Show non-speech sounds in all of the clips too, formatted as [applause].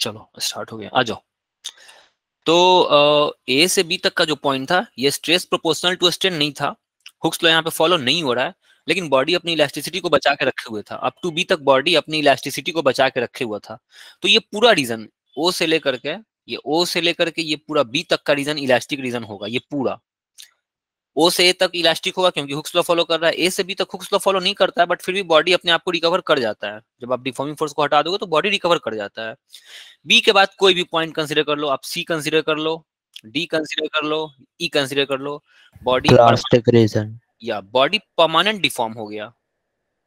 चलो स्टार्ट हो गया आ जाओ तो ए से बी तक का जो पॉइंट था ये स्ट्रेस प्रोपोर्शनल टू स्ट्रेन नहीं था हुक्स लॉ यहाँ पे फॉलो नहीं हो रहा है लेकिन बॉडी अपनी इलास्टिसिटी को बचा के रखे हुए था अप टू बी तक बॉडी अपनी इलास्टिसिटी को बचा के रखे हुआ था तो ये पूरा रीजन ओ से लेकर के ये ओ से लेकर के ये पूरा बी तक का रीजन इलास्टिक रीजन होगा ये पूरा ओ से ए तक इलास्टिक होगा क्योंकि हुक्स लॉ फॉलो कर रहा है ए से बी तक हुक्स लॉ फॉलो नहीं करता है बट फिर भी बॉडी अपने आप को रिकवर कर जाता है जब आप डिफॉर्मिंग फोर्स को हटा दोगे तो बॉडी रिकवर कर जाता है बी के बाद कोई भी पॉइंट कंसिडर कर लो आप सी कंसिडर कर लो डी कंसिडर कर लो ई e कंसिडर कर लो बॉडी प्लास्टिक रीजन या बॉडी परमानेंट डिफॉर्म हो गया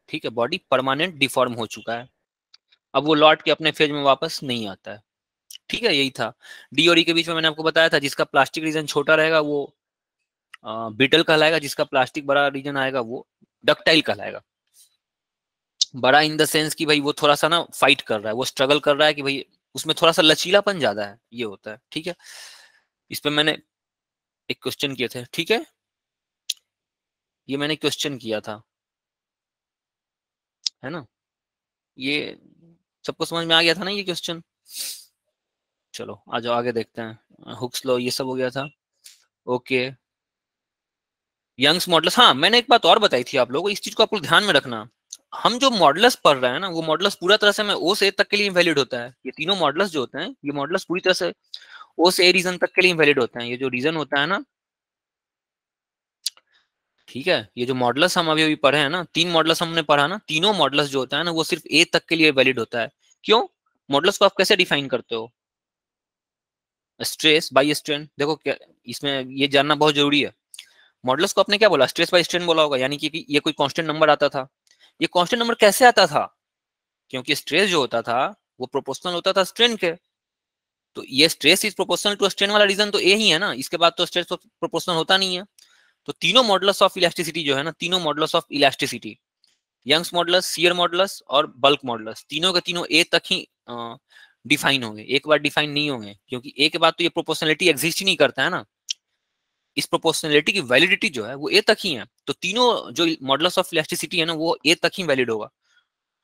ठीक है बॉडी परमानेंट डिफॉर्म हो चुका है अब वो लौट के अपने फेज में वापस नहीं आता है ठीक है यही था डी और ई e के बीच में मैंने आपको बताया था जिसका प्लास्टिक रीजन छोटा रहेगा वो बीटल कहलाएगा जिसका प्लास्टिक बड़ा रीजन आएगा वो डक्टाइल कहलाएगा बड़ा इन द सेंस कि भाई वो थोड़ा सा ना फाइट कर रहा है वो स्ट्रगल कर रहा है कि भाई उसमें थोड़ा सा लचीलापन ज्यादा है ये होता है ठीक है इस पर मैंने एक क्वेश्चन किए थे ठीक है ये मैंने क्वेश्चन किया था है ना ये सबको समझ में आ गया था ना ये क्वेश्चन चलो आ जाओ आगे देखते हैं हुक्स लो ये सब हो गया था ओके यंग्स मॉडल्स हाँ मैंने एक बात और बताई थी आप लोगों को इस चीज को आपको ध्यान में रखना हम जो मॉडल्स पढ़ रहे हैं ना वो मॉडल्स पूरा तरह से हमें ओ से तक के लिए वैलिड होता है ये तीनों मॉडल्स जो होते हैं ये मॉडल्स पूरी तरह से ओ से रीजन तक के लिए वैलिड होते हैं ये जो रीजन होता है ना ठीक है ये जो मॉडल्स हम अभी अभी पढ़े हैं ना तीन मॉडल्स हमने पढ़ा ना तीनों मॉडल्स जो होता है ना वो सिर्फ ए तक के लिए वैलिड होता है क्यों मॉडल्स को आप कैसे डिफाइन करते हो स्ट्रेस बाई स्ट्रेन देखो क्या इसमें ये जानना बहुत जरूरी है मॉडल्स को आपने क्या बोला स्ट्रेस बाय स्ट्रेन बोला होगा यानी कि ये कोई कांस्टेंट नंबर आता था ये कांस्टेंट नंबर कैसे आता था क्योंकि स्ट्रेस जो होता था वो प्रोपोर्शनल होता था स्ट्रेन के तो ये stress is proportional to strain वाला रीजन तो ए ही है ना इसके बाद तो स्ट्रेस प्रोपोर्शनल होता नहीं है तो तीनों मॉडल्स ऑफ इलास्टिसिटी जो है ना तीनों modulus of elasticity Young's modulus shear modulus और बल्क मॉडल्स तीनों के तीनों ए तक ही डिफाइन होंगे एक बार डिफाइन नहीं होंगे क्योंकि ए के बाद तो ये प्रोपोर्शनलिटी एग्जिस्ट ही नहीं करता है ना इस प्रोपोर्शनलिटी की वैलिडिटी जो है वो ए तक ही है तो तीनों जो मॉडल्स ऑफ इलेक्ट्रिसिटी है ना वो ए तक ही वैलिड होगा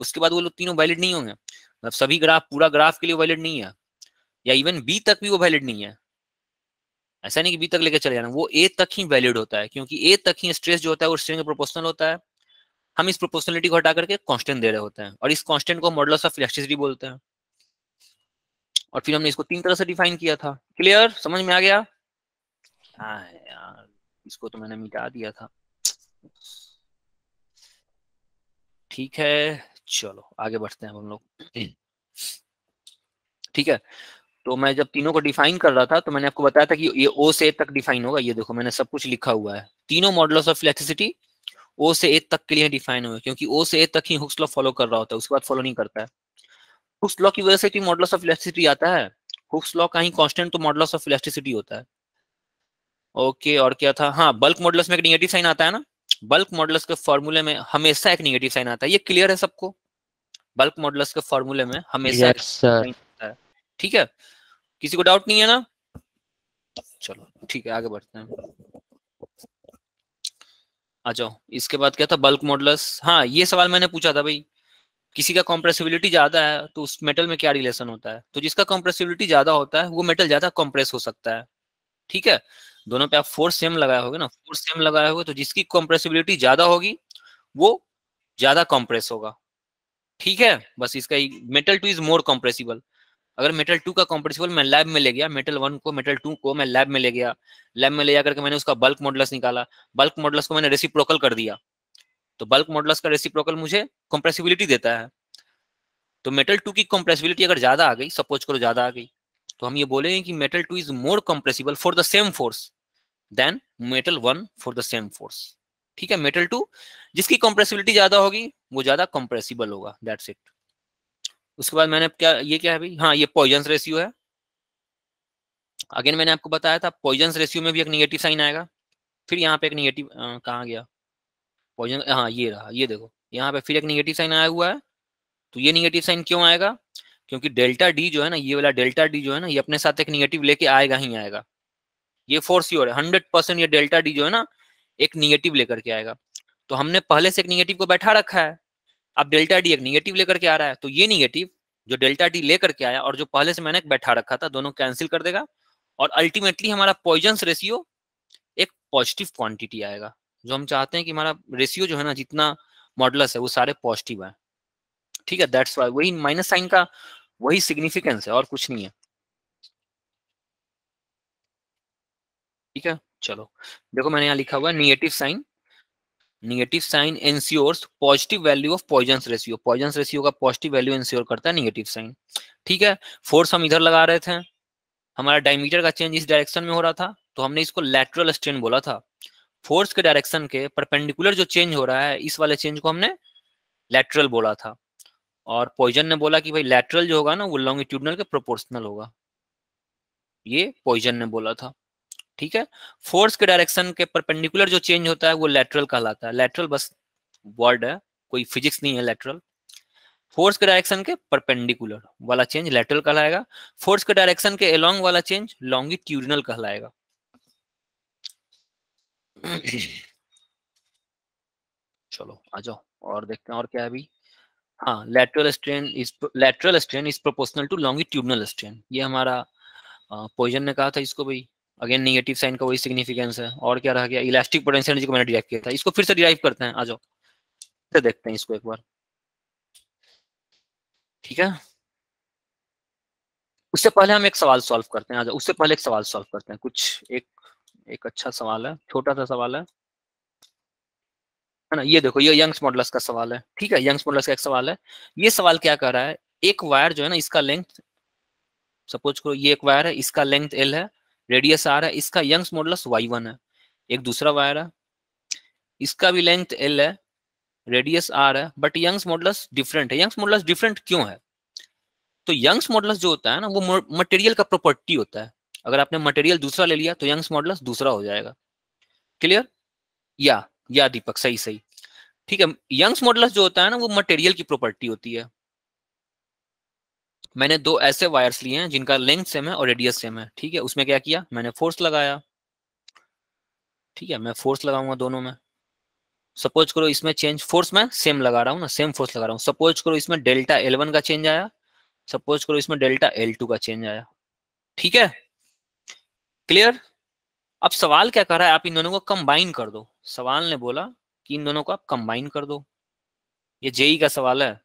उसके बाद वो लोग तीनों वैलिड नहीं होंगे मतलब सभी ग्राफ पूरा ग्राफ के लिए वैलिड नहीं है या इवन बी तक भी वो वैलिड नहीं है ऐसा नहीं कि बी तक लेके चले जाना वो ए तक ही वैलिड होता है क्योंकि ए तक ही स्ट्रेस जो होता है वो स्ट्रेन प्रोपोर्शनल होता है हम इस प्रोपोर्शनलिटी को हटा करके कॉन्स्टेंट दे रहे होते हैं और इस कॉन्स्टेंट को मॉडल्स ऑफ इलेक्ट्रिसिटी बोलते हैं और फिर हमने इसको तीन तरह से डिफाइन किया था क्लियर समझ में आ गया क्या हाँ है यार इसको तो मैंने मिटा दिया था ठीक है चलो आगे बढ़ते हैं हम लोग ठीक है तो मैं जब तीनों को डिफाइन कर रहा था तो मैंने आपको बताया था कि ये ओ से ए तक डिफाइन होगा ये देखो मैंने सब कुछ लिखा हुआ है तीनों मॉडल्स ऑफ इलेक्ट्रिसिटी ओ से ए तक के लिए डिफाइन हुए क्योंकि ओ से ए तक ही हुक्स लॉ फॉलो कर रहा होता है उसके बाद फॉलो नहीं करता है हुक्स लॉ की वजह से मॉडल्स ऑफ इलेक्ट्रिसिटी आता है हुक्स लॉ का ही कॉन्स्टेंट तो मॉडल्स ऑफ इलेक्ट्रिसिटी होता है ओके और क्या था हाँ बल्क मॉडल्स में एक निगेटिव साइन आता है ना बल्क मॉडल्स के फॉर्मूले में हमेशा एक निगेटिव साइन आता है ये क्लियर है सबको बल्क मॉडल्स के फॉर्मूले में हमेशा yes, ठीक है किसी को डाउट नहीं है ना चलो ठीक है आगे बढ़ते हैं आ जाओ इसके बाद क्या था बल्क मॉडल्स हाँ ये सवाल मैंने पूछा था भाई किसी का कॉम्प्रेसिबिलिटी ज्यादा है तो उस मेटल में क्या रिलेशन होता है तो जिसका कॉम्प्रेसिबिलिटी ज्यादा होता है वो मेटल ज्यादा कॉम्प्रेस हो सकता है ठीक है दोनों पे आप फोर्स सेम लगाए होगे ना फोर्स सेम लगाए होगे तो जिसकी कंप्रेसिबिलिटी ज्यादा होगी वो ज्यादा कंप्रेस होगा ठीक है बस इसका metal two is more compressible अगर मेटल टू का कंप्रेसिबल मैं लैब में ले गया मेटल वन को मेटल टू को मैं लैब में ले गया लैब में ले जा करके मैंने उसका बल्क मॉडलस निकाला बल्क मॉडलस को मैंने रेसिप्रोकल कर दिया तो बल्क मॉडलस का रेसिप्रोकल मुझे कंप्रेसिबिलिटी देता है तो मेटल टू की कंप्रेसिबिलिटी अगर ज्यादा आ गई सपोज करो ज्यादा आ गई तो हम ये बोलेंगे कि metal two is more compressible for the same force than metal one for the same force ठीक है मेटल टू जिसकी कंप्रेसिबिलिटी ज्यादा होगी वो ज्यादा कंप्रेसिबल होगा दैट्स इट उसके बाद मैंने क्या ये क्या है भाई हाँ ये पॉइजन रेशियो है अगेन मैंने आपको बताया था पॉइजन रेशियो में भी एक निगेटिव साइन आएगा फिर यहाँ पे एक निगेटिव कहाँ गया पॉइजन हाँ ये रहा ये देखो यहाँ पे फिर एक निगेटिव साइन आया हुआ है तो ये निगेटिव साइन क्यों आएगा क्योंकि डेल्टा डी जो है ना ये वाला डेल्टा डी जो है ना ये अपने साथ एक निगेटिव लेके आएगा ही आएगा ये फोर श्योर है हंड्रेड परसेंट ये डेल्टा डी जो है ना एक निगेटिव लेकर के आएगा तो हमने पहले से एक निगेटिव को बैठा रखा है अब डेल्टा डी एक निगेटिव लेकर के आ रहा है तो ये निगेटिव जो डेल्टा डी लेकर के आया और जो पहले से मैंने बैठा रखा था दोनों कैंसिल कर देगा और अल्टीमेटली हमारा पॉइजन रेशियो एक पॉजिटिव क्वांटिटी आएगा जो हम चाहते हैं कि हमारा रेशियो जो है ना जितना मॉडलस है वो सारे पॉजिटिव है ठीक है दैट्स वही माइनस साइन का वही सिग्निफिकेंस है और कुछ नहीं है ठीक है चलो देखो मैंने यहाँ लिखा हुआ negative sign negative sign ensures positive value of Poisson ratio Poisson ratio का पॉजिटिव वैल्यू एनसीओर करता है निगेटिव साइन ठीक है फोर्स हम इधर लगा रहे थे हमारा डायमीटर का चेंज इस डायरेक्शन में हो रहा था तो हमने इसको लेटरल स्ट्रेन बोला था फोर्स के डायरेक्शन के परपेंडिकुलर जो चेंज हो रहा है इस वाले चेंज को हमने लेटरल बोला था और पॉइजन ने बोला कि भाई लेटरल जो होगा ना वो लॉन्गिट्यूडनल के प्रोपोर्शनल होगा ये पॉइजन ने बोला था ठीक है फोर्स के डायरेक्शन के परपेंडिकुलर जो चेंज होता है वो लेटरल कहलाता है लेटरल बस वर्ड है कोई फिजिक्स नहीं है लेटरल फोर्स के डायरेक्शन के परपेंडिकुलर वाला चेंज लेटरल कहलाएगा फोर्स के डायरेक्शन के अलोंग वाला चेंज लॉन्गिट्यूडिनल कहलाएगा [clears throat] चलो आ जाओ और देखते हैं और क्या है अभी हाँ lateral strain is lateral strain is proportional to longitudinal strain ये हमारा पोइजन ने कहा था इसको भाई अगेन निगेटिव साइन का वही सिग्निफिकेंस है और क्या रह गया इलास्टिक पोटेंशियल एनर्जी को मैंने डिराइव किया था इसको फिर से डिराइव करते हैं आ जाओ फिर से देखते हैं इसको एक बार ठीक है उससे पहले हम एक सवाल सॉल्व करते हैं आ जाओ उससे पहले एक सवाल सॉल्व करते हैं कुछ एक एक अच्छा सवाल है छोटा सा सवाल है है ना ये देखो ये यंग्स मॉडल्स का सवाल है ठीक है यंग्स मॉडल्स का एक सवाल है ये सवाल क्या कर रहा है एक वायर जो है ना इसका लेंथ सपोज करो ये एक वायर है इसका लेंथ एल है रेडियस आर है इसका यंग्स मॉडल्स वाई वन है एक दूसरा वायर है इसका भी लेंथ एल है रेडियस आर है बट यंग्स मॉडल्स डिफरेंट है यंग्स मॉडल्स डिफरेंट क्यों है तो यंग्स मॉडल्स जो होता है ना वो मटेरियल का प्रॉपर्टी होता है अगर आपने मटेरियल दूसरा ले लिया तो यंग्स मॉडल्स दूसरा हो जाएगा क्लियर या या दीपक सही सही ठीक है यंग्स मॉडल्स जो होता है ना वो मटेरियल की प्रॉपर्टी होती है मैंने दो ऐसे वायर्स लिए हैं जिनका लेंथ सेम है और रेडियस सेम है ठीक है उसमें क्या किया मैंने फोर्स लगाया ठीक है मैं फोर्स लगाऊंगा दोनों में सपोज करो इसमें चेंज फोर्स मैं सेम लगा रहा हूँ ना सेम फोर्स लगा रहा हूँ सपोज करो इसमें डेल्टा एल वन का चेंज आया सपोज करो इसमें डेल्टा एल टू का चेंज आया ठीक है क्लियर अब सवाल क्या कर रहा है आप इन दोनों को कंबाइन कर दो सवाल ने बोला कि इन दोनों को आप कंबाइन कर दो ये जेई का सवाल है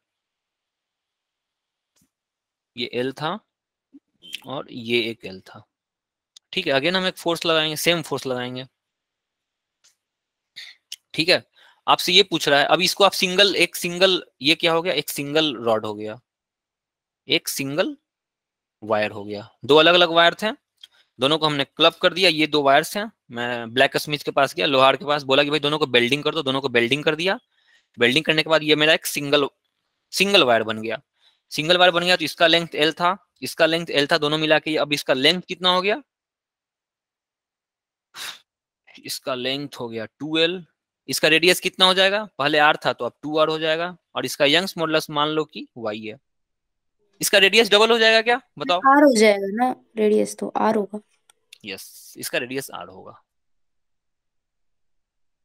ये एल था और ये एक एल था ठीक है अगेन हम एक फोर्स लगाएंगे सेम फोर्स लगाएंगे ठीक है आपसे ये पूछ रहा है अब इसको आप सिंगल एक सिंगल ये क्या हो गया एक सिंगल रॉड हो गया एक सिंगल वायर हो गया दो अलग अलग वायर थे दोनों को हमने क्लब कर दिया ये दो वायर्स हैं मैं ब्लैक स्मिथ के पास गया लोहार के पास बोला कि भाई दोनों को बेल्डिंग कर दो दोनों को बेल्डिंग कर दिया बेल्डिंग करने के बाद ये मेरा एक सिंगल सिंगल वायर बन गया सिंगल बार बन गया तो इसका लेंथ एल था इसका लेंथ एल था दोनों मिला के अब इसका लेंथ कितना हो गया इसका लेंथ हो गया टू एल इसका रेडियस कितना हो जाएगा पहले आर था तो अब टू आर हो जाएगा और इसका यंग्स मॉडलस मान लो कि वाई है इसका रेडियस डबल हो जाएगा क्या बताओ आर हो जाएगा ना रेडियस तो आर होगा यस इसका रेडियस आर होगा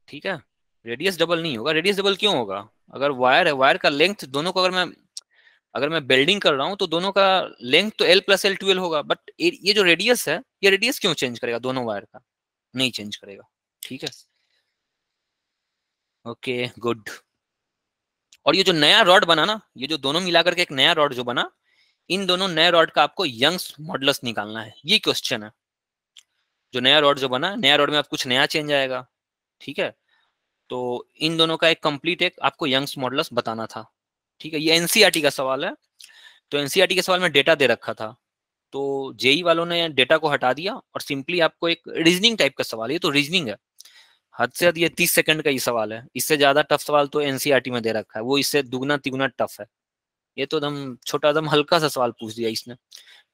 ठीक है रेडियस डबल नहीं होगा रेडियस डबल क्यों होगा अगर वायर है वायर का लेंथ दोनों को अगर मैं अगर मैं बेल्डिंग कर रहा हूँ तो दोनों का लेंथ तो एल प्लस एल ट्वेल्व होगा बट ये जो रेडियस है ये रेडियस क्यों चेंज करेगा दोनों वायर का नहीं चेंज करेगा ठीक है ओके गुड और ये जो नया रॉड बना ना ये जो दोनों मिला करके एक नया रॉड जो बना इन दोनों नए रॉड का आपको यंग्स मॉडल निकालना है ये क्वेश्चन है जो नया रॉड जो बना नया रॉड में आप कुछ नया चेंज आएगा ठीक है तो इन दोनों का एक कंप्लीट एक आपको यंग्स मॉडल बताना था ठीक है ये एनसीईआरटी e का सवाल है तो एनसीईआरटी e के सवाल में डेटा दे रखा था तो जेई e वालों ने डेटा को हटा दिया और सिंपली आपको एक रीजनिंग टाइप का सवाल ये तो रीजनिंग है हद से हद ये तीस सेकंड का ही सवाल है इससे ज्यादा टफ सवाल तो एनसीईआरटी में दे रखा है वो इससे दुगना तिगुना टफ है ये तो एकदम छोटा एकदम हल्का सा सवाल पूछ दिया इसने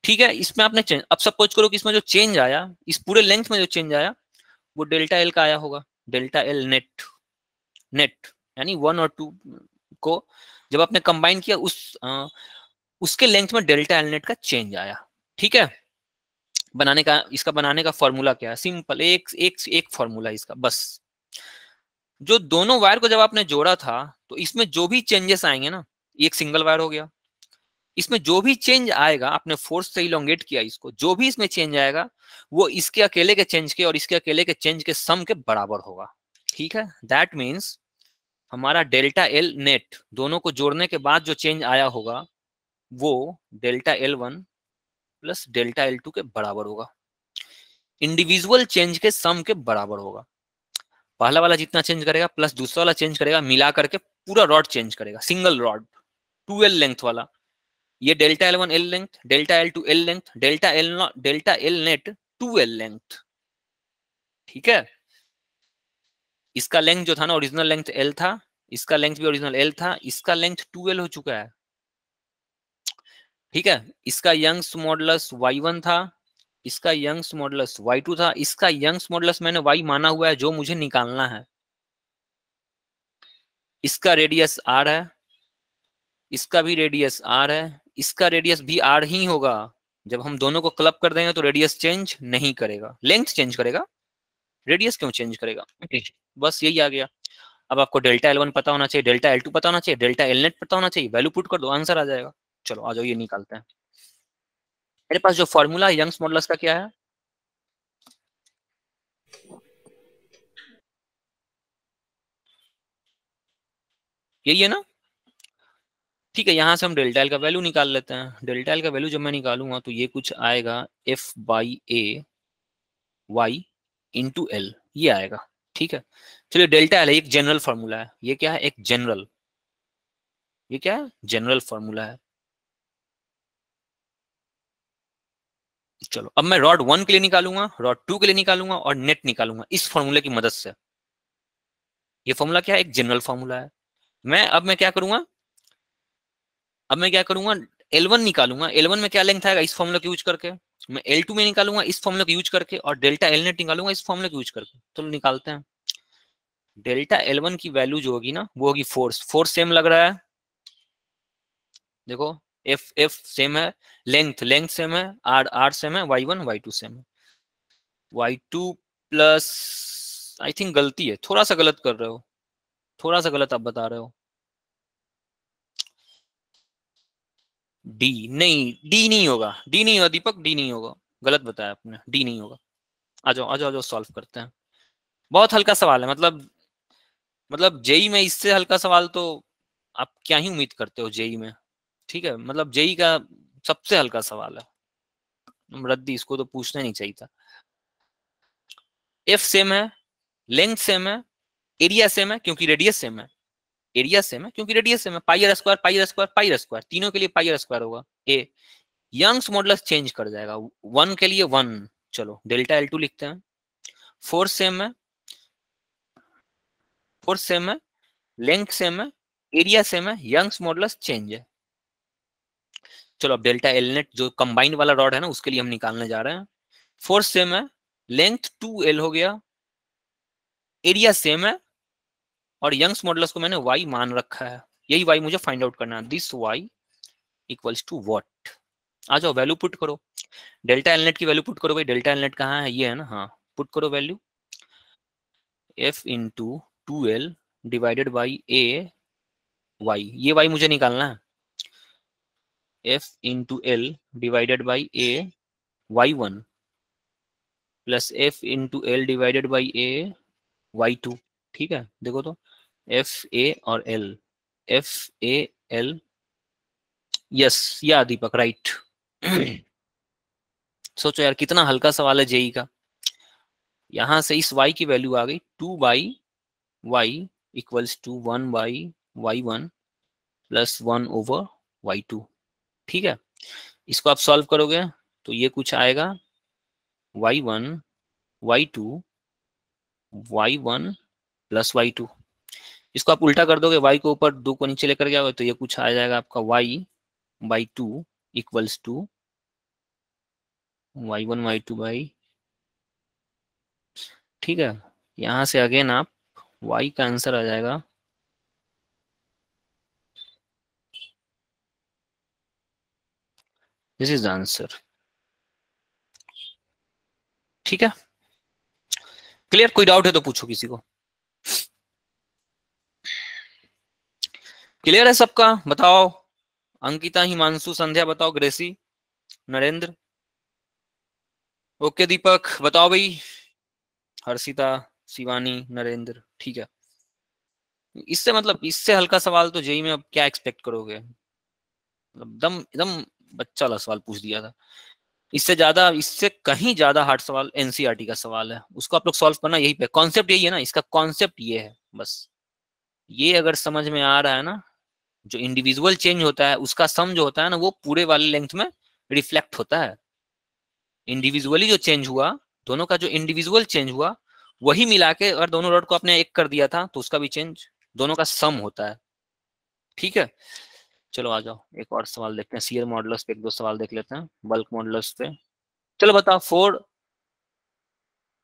ठीक है इसमें आपने चेंज अब सपोज करो कि इसमें जो चेंज आया इस पूरे लेंथ में जो चेंज आया वो डेल्टा एल का आया होगा डेल्टा एल नेट नेट यानी वन और टू को जब आपने कंबाइन किया उस आ, उसके लेंथ में डेल्टा एलनेट का चेंज आया ठीक है बनाने का इसका बनाने का फॉर्मूला क्या है सिंपल एक एक एक फॉर्मूला इसका बस जो दोनों वायर को जब आपने जोड़ा था तो इसमें जो भी चेंजेस आएंगे ना एक सिंगल वायर हो गया इसमें जो भी चेंज आएगा आपने फोर्स से इलोंगेट किया इसको जो भी इसमें चेंज आएगा वो इसके अकेले के चेंज के और इसके अकेले के चेंज के सम के बराबर होगा ठीक है दैट मीन्स हमारा डेल्टा एल नेट दोनों को जोड़ने के बाद जो चेंज आया होगा वो delta L one plus delta L two के बराबर होगा इंडिविजुअल चेंज के सम के बराबर होगा पहला वाला जितना चेंज करेगा प्लस दूसरा वाला चेंज करेगा मिला करके पूरा रॉड चेंज करेगा single rod two L length वाला ये delta L one L length delta L two L length delta L delta L net two L length ठीक है इसका लेंथ जो था ना ओरिजिनल लेंथ एल था इसका लेंथ भी ओरिजिनल एल था इसका लेंथ टू एल हो चुका है ठीक है इसका यंग्स मॉडलस वाई वन था इसका यंग्स मॉडलस वाई टू था इसका यंग्स मॉडलस मैंने वाई माना हुआ है जो मुझे निकालना है इसका रेडियस आर है इसका भी रेडियस आर है इसका रेडियस भी आर ही होगा जब हम दोनों को क्लब कर देंगे तो रेडियस चेंज नहीं करेगा लेंथ चेंज करेगा रेडियस क्यों चेंज करेगा बस यही आ गया अब आपको डेल्टा एल वन पता होना चाहिए डेल्टा एल टू पता होना चाहिए डेल्टा एल नेट पता होना चाहिए वैल्यू पुट कर दो आंसर आ जाएगा चलो आ जाओ ये निकालते हैं मेरे पास जो फॉर्मूला यंग्स मॉडल्स का क्या है यही है ना ठीक है यहां से हम डेल्टा एल का वैल्यू निकाल लेते हैं डेल्टा एल का वैल्यू जब मैं निकालूंगा तो ये कुछ आएगा F by A Y into L ये आएगा ठीक है चलिए डेल्टा एल एक जनरल फॉर्मूला है ये क्या है एक जनरल ये क्या है जनरल फॉर्मूला है चलो अब मैं रॉड वन के लिए निकालूंगा रॉड टू के लिए निकालूंगा और नेट निकालूंगा इस फॉर्मूले की मदद से ये फॉर्मूला क्या है एक जनरल फॉर्मूला है मैं अब मैं क्या करूंगा अब मैं क्या करूंगा एल निकालूंगा एल में क्या लेंथ आएगा इस फॉर्मूला को यूज करके मैं एल टू में निकालूंगा इस फॉर्मूला को यूज करके और डेल्टा एल नेट निकालूंगा इस फॉर्मूला को यूज करके तो निकालते हैं डेल्टा एल वन की वैल्यू जो होगी ना वो होगी फोर्स फोर्स सेम लग रहा है देखो एफ एफ सेम है लेंथ लेंथ सेम है आर आर सेम है Y one Y two same है Y two plus I think गलती है थोड़ा सा गलत कर रहे हो थोड़ा सा गलत आप बता रहे हो डी नहीं डी नहीं होगा डी नहीं होगा दीपक डी नहीं होगा गलत बताया आपने डी नहीं होगा आ जाओ आ जाओ जाओ सॉल्व करते हैं बहुत हल्का सवाल है मतलब मतलब जेई में इससे हल्का सवाल तो आप क्या ही उम्मीद करते हो जेई में ठीक है मतलब जेई का सबसे हल्का सवाल है रद्दी इसको तो पूछना नहीं चाहिए था एफ सेम है लेंथ सेम है एरिया सेम है क्योंकि रेडियस सेम है एरिया सेम है क्योंकि रेडियस सेम है pi r square pi r square pi r square तीनों के लिए पाइर स्क्वायर होगा ए यंग्स मॉडलस चेंज कर जाएगा वन के लिए वन चलो डेल्टा एल टू लिखते हैं फोर्स सेम है फोर्स सेम है लेंथ सेम है एरिया सेम है यंग्स मॉडलस चेंज है चलो अब डेल्टा एल नेट जो कंबाइंड वाला रॉड है ना उसके लिए हम निकालने जा रहे हैं फोर्स सेम है लेंथ टू एल हो गया एरिया सेम है और यंग्स मॉडल्स को मैंने वाई मान रखा है यही वाई मुझे फाइंड आउट करना है this Y equals to what आ जाओ वैल्यू पुट करो डेल्टा एलनेट की वैल्यू पुट करो भाई डेल्टा एलनेट कहाँ है ये है ना हाँ पुट करो value F into two L divided by A Y ये वाई मुझे निकालना है F into L divided by A Y one plus F into L divided by A Y two ठीक है देखो तो एफ ए और L F A L yes yeah Deepak right [clears throat] सोचो यार कितना हल्का सवाल है जेई e का यहां से इस वाई की वैल्यू आ गई two by Y equals to one by Y one plus one over Y two ठीक है इसको आप सॉल्व करोगे तो ये कुछ आएगा Y one Y two Y one plus Y two इसको आप उल्टा कर दोगे वाई को ऊपर दो को नीचे लेकर गया तो ये कुछ आ जाएगा आपका Y by two equals to Y one Y two by ठीक है यहां से अगेन आप वाई का आंसर आ जाएगा दिस इज आंसर ठीक है क्लियर कोई डाउट है तो पूछो किसी को क्लियर है सबका बताओ अंकिता हिमांशु संध्या बताओ ग्रेसी नरेंद्र ओके दीपक बताओ भाई हर्षिता शिवानी नरेंद्र ठीक है इससे मतलब इससे हल्का सवाल तो जेई में अब क्या एक्सपेक्ट करोगे मतलब दम एकदम बच्चा वाला सवाल पूछ दिया था इससे ज्यादा इससे कहीं ज्यादा हार्ड सवाल एनसीईआरटी e का सवाल है उसको आप लोग सॉल्व करना यही पे कॉन्सेप्ट यही है ना इसका कॉन्सेप्ट ये है बस ये अगर समझ में आ रहा है ना जो इंडिविजुअल चेंज होता है उसका सम जो होता है ना वो पूरे वाले लेंथ में रिफ्लेक्ट होता है इंडिविजुअली जो चेंज हुआ दोनों का जो इंडिविजुअल चेंज हुआ वही मिला के अगर दोनों रॉड को आपने एक कर दिया था तो उसका भी चेंज दोनों का सम होता है ठीक है चलो आ जाओ एक और सवाल देखते हैं सीएल मॉडल्स पे एक दो सवाल देख लेते हैं बल्क मॉडल्स पे चलो बताओ फोर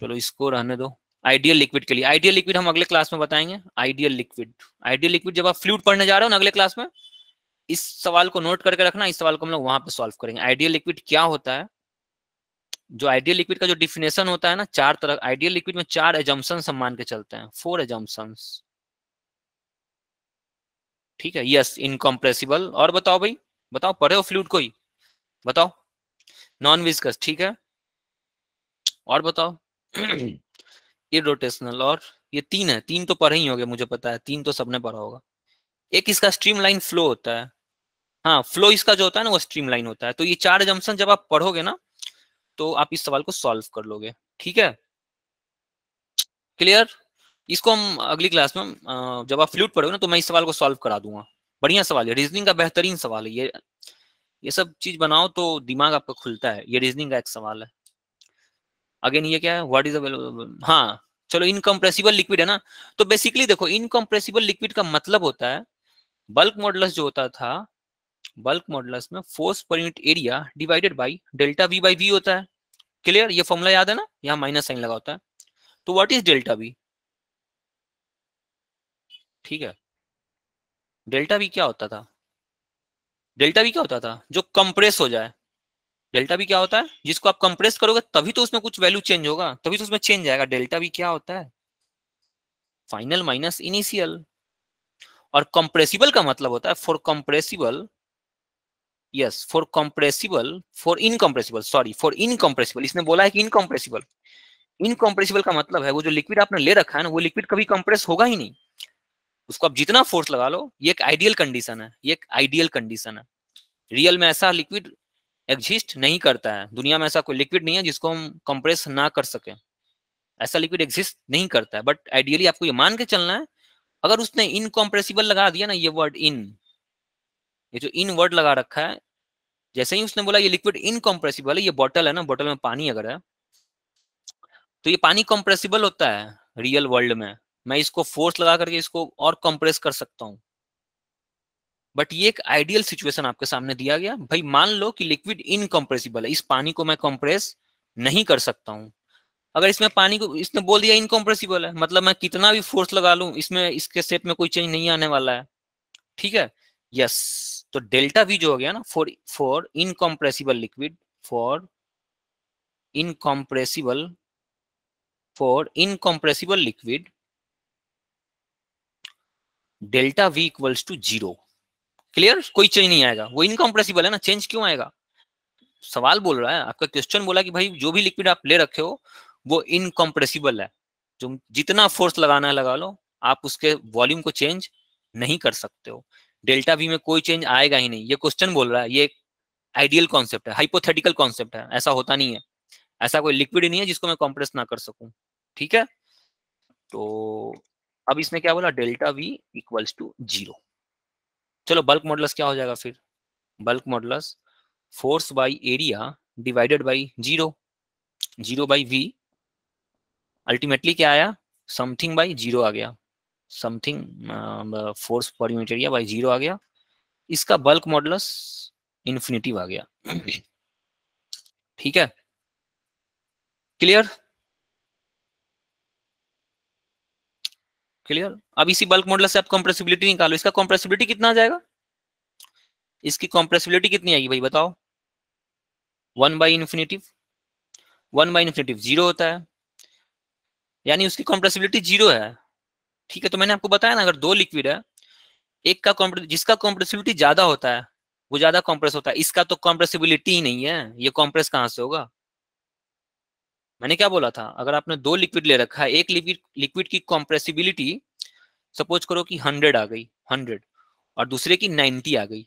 चलो इसको रहने दो आइडियल लिक्विड के लिए आइडियल लिक्विड हम अगले क्लास में बताएंगे आइडियल लिक्विड आइडियल लिक्विड जब आप फ्लूड पढ़ने जा रहे हो ना अगले क्लास में इस सवाल को नोट करके रखना इस सवाल को हम लोग वहां पे सॉल्व करेंगे आइडियल लिक्विड क्या होता है जो आइडियल लिक्विड का जो डिफिनेशन होता है ना चार तरह आइडियल लिक्विड में चार एजम्सन हम मान के चलते हैं फोर एजम्सन ठीक है यस इनकम्प्रेसिबल और बताओ भाई बताओ पढ़े हो फ्लूड को ही बताओ नॉन विस्कस ठीक है और बताओ [clears throat] इरोटेशनल और ये तीन है तीन तो पढ़े ही होंगे मुझे पता है तीन तो सबने पढ़ा होगा एक इसका स्ट्रीमलाइन फ्लो होता है हाँ फ्लो इसका जो होता है ना वो स्ट्रीमलाइन होता है तो ये चार जम्सन जब आप पढ़ोगे ना तो आप इस सवाल को सॉल्व कर लोगे ठीक है क्लियर इसको हम अगली क्लास में जब आप फ्लूट पढ़ोगे ना तो मैं इस सवाल को सॉल्व करा दूंगा बढ़िया सवाल है रीजनिंग का बेहतरीन सवाल है ये ये सब चीज बनाओ तो दिमाग आपका खुलता है ये रीजनिंग का एक सवाल है अगेन ये क्या है व्हाट इज अवेलेबल हाँ चलो इनकम्प्रेसिबल लिक्विड है ना तो बेसिकली देखो इनकम्प्रेसिबल लिक्विड का मतलब होता है बल्क मॉडलस जो होता था बल्क मॉडलस में force per unit area divided by delta V by V होता है क्लियर ये फॉर्मूला याद है ना यहाँ माइनस साइन लगा होता है तो व्हाट इज डेल्टा वी ठीक है डेल्टा वी क्या होता था डेल्टा वी क्या होता था जो कंप्रेस हो जाए डेल्टा भी क्या होता है जिसको आप कंप्रेस करोगे तभी तो उसमें कुछ वैल्यू चेंज होगा तभी तो उसमें चेंज आएगा डेल्टा भी क्या होता है फाइनल माइनस इनिशियल और कंप्रेसिबल का मतलब होता है for compressible yes for compressible for incompressible sorry for incompressible इसने बोला है कि इनकम्प्रेसिबल इनकम्प्रेसिबल का मतलब है वो जो लिक्विड आपने ले रखा है ना वो लिक्विड कभी कंप्रेस होगा ही नहीं उसको आप जितना फोर्स लगा लो ये एक आइडियल कंडीशन है ये एक आइडियल कंडीशन है रियल में ऐसा लिक्विड एग्जिस्ट नहीं करता है दुनिया में ऐसा कोई लिक्विड नहीं है जिसको हम कंप्रेस ना कर सके ऐसा लिक्विड एग्जिस्ट नहीं करता है बट आइडियली आपको ये मान के चलना है अगर उसने इनकॉम्प्रेसिबल लगा दिया ना ये वर्ड इन ये जो इन वर्ड लगा रखा है जैसे ही उसने बोला ये लिक्विड इनकॉम्प्रेसिबल है ये बॉटल है ना बॉटल में पानी अगर है तो ये पानी कॉम्प्रेसिबल होता है रियल वर्ल्ड में मैं इसको फोर्स लगा करके इसको और कंप्रेस कर सकता हूँ बट ये एक आइडियल सिचुएशन आपके सामने दिया गया भाई मान लो कि लिक्विड इनकम्प्रेसिबल है इस पानी को मैं कंप्रेस नहीं कर सकता हूं अगर इसमें पानी को इसने बोल दिया इनकम्प्रेसिबल है मतलब मैं कितना भी फोर्स लगा लू इसमें इसके शेप में कोई चेंज नहीं आने वाला है ठीक है यस तो डेल्टा भी जो हो गया ना for for incompressible liquid for incompressible for incompressible liquid delta V equals to zero clear कोई चेंज नहीं आएगा वो इनकम्प्रेसिबल है ना चेंज क्यों आएगा सवाल बोल रहा है आपका क्वेश्चन बोला कि भाई जो भी लिक्विड आप ले रखे हो वो इनकम्प्रेसिबल है जो जितना फोर्स लगाना है लगा लो आप उसके वॉल्यूम को चेंज नहीं कर सकते हो डेल्टा भी में कोई चेंज आएगा ही नहीं ये क्वेश्चन बोल रहा है ये एक आइडियल कॉन्सेप्ट है हाइपोथेटिकल कॉन्सेप्ट है ऐसा होता नहीं है ऐसा कोई लिक्विड नहीं है जिसको मैं कॉम्प्रेस ना कर सकू ठीक है तो अब इसने क्या बोला delta V equals to zero चलो बल्क मॉडलस क्या हो जाएगा फिर bulk modulus force by area divided by zero zero by V ultimately क्या आया समथिंग बाई जीरो आ गया something force per unit area by zero आ गया इसका बल्क मॉडलस इन्फिनिटिव आ गया [clears throat] ठीक है क्लियर क्लियर अब इसी बल्क मॉडल से आप कंप्रेसिबिलिटी निकालो इसका कंप्रेसिबिलिटी कितना आ जाएगा इसकी कंप्रेसिबिलिटी कितनी आएगी भाई बताओ one by infinitive one by infinitive zero होता है यानी उसकी कंप्रेसिबिलिटी जीरो है ठीक है तो मैंने आपको बताया ना अगर दो लिक्विड है एक का जिसका कॉम्प्रेसिबिलिटी ज्यादा होता है वो ज्यादा कॉम्प्रेस होता है इसका तो कॉम्प्रेसिबिलिटी ही नहीं है ये कॉम्प्रेस कहाँ से होगा मैंने क्या बोला था अगर आपने दो लिक्विड ले रखा है एक लिक्विड लिक्विड की कॉम्प्रेसिबिलिटी सपोज करो कि हंड्रेड आ गई हंड्रेड और दूसरे की नाइन्टी आ गई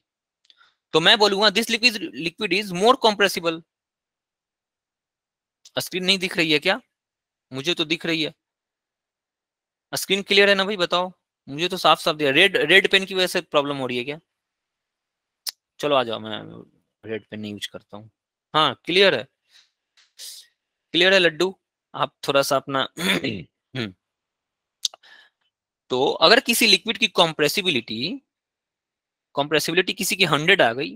तो मैं बोलूंगा this liquid liquid is more compressible screen नहीं दिख रही है क्या मुझे तो दिख रही है स्क्रीन क्लियर है ना भाई बताओ मुझे तो साफ साफ दिया रेड रेड पेन की वजह से प्रॉब्लम हो रही है क्या चलो आ जाओ मैं रेड पेन नहीं यूज करता हूँ हाँ क्लियर है क्लियर है लड्डू आप थोड़ा सा अपना [clears throat] हम्म, हम्म। तो अगर किसी लिक्विड की कॉम्प्रेसिबिलिटी कॉम्प्रेसिबिलिटी किसी की हंड्रेड आ गई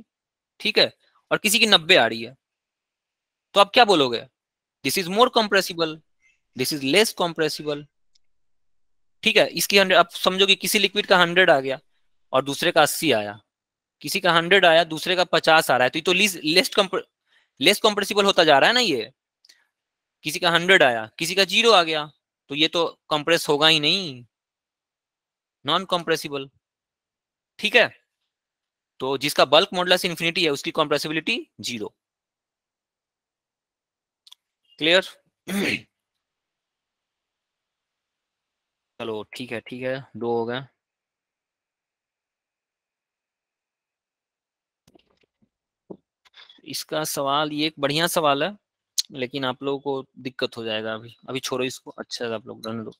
ठीक है और किसी की नब्बे आ रही है तो आप क्या बोलोगे this is more compressible this is less compressible ठीक है इसकी हंड्रेड आप समझोगे कि किसी लिक्विड का हंड्रेड आ गया और दूसरे का अस्सी आया किसी का हंड्रेड आया दूसरे का पचास आ रहा है तो ये तो लेस लेस कॉम्प्रेसिबल होता जा रहा है ना ये किसी का हंड्रेड आया किसी का जीरो आ गया तो ये तो कंप्रेस होगा ही नहीं नॉन कंप्रेसिबल ठीक है तो जिसका बल्क मॉडलस इंफिनिटी है उसकी कंप्रेसिबिलिटी जीरो क्लियर चलो ठीक है ठीक है दो हो गए इसका सवाल ये एक बढ़िया सवाल है लेकिन आप लोगों को दिक्कत हो जाएगा अभी अभी छोड़ो इसको अच्छा है आप लोग रन दो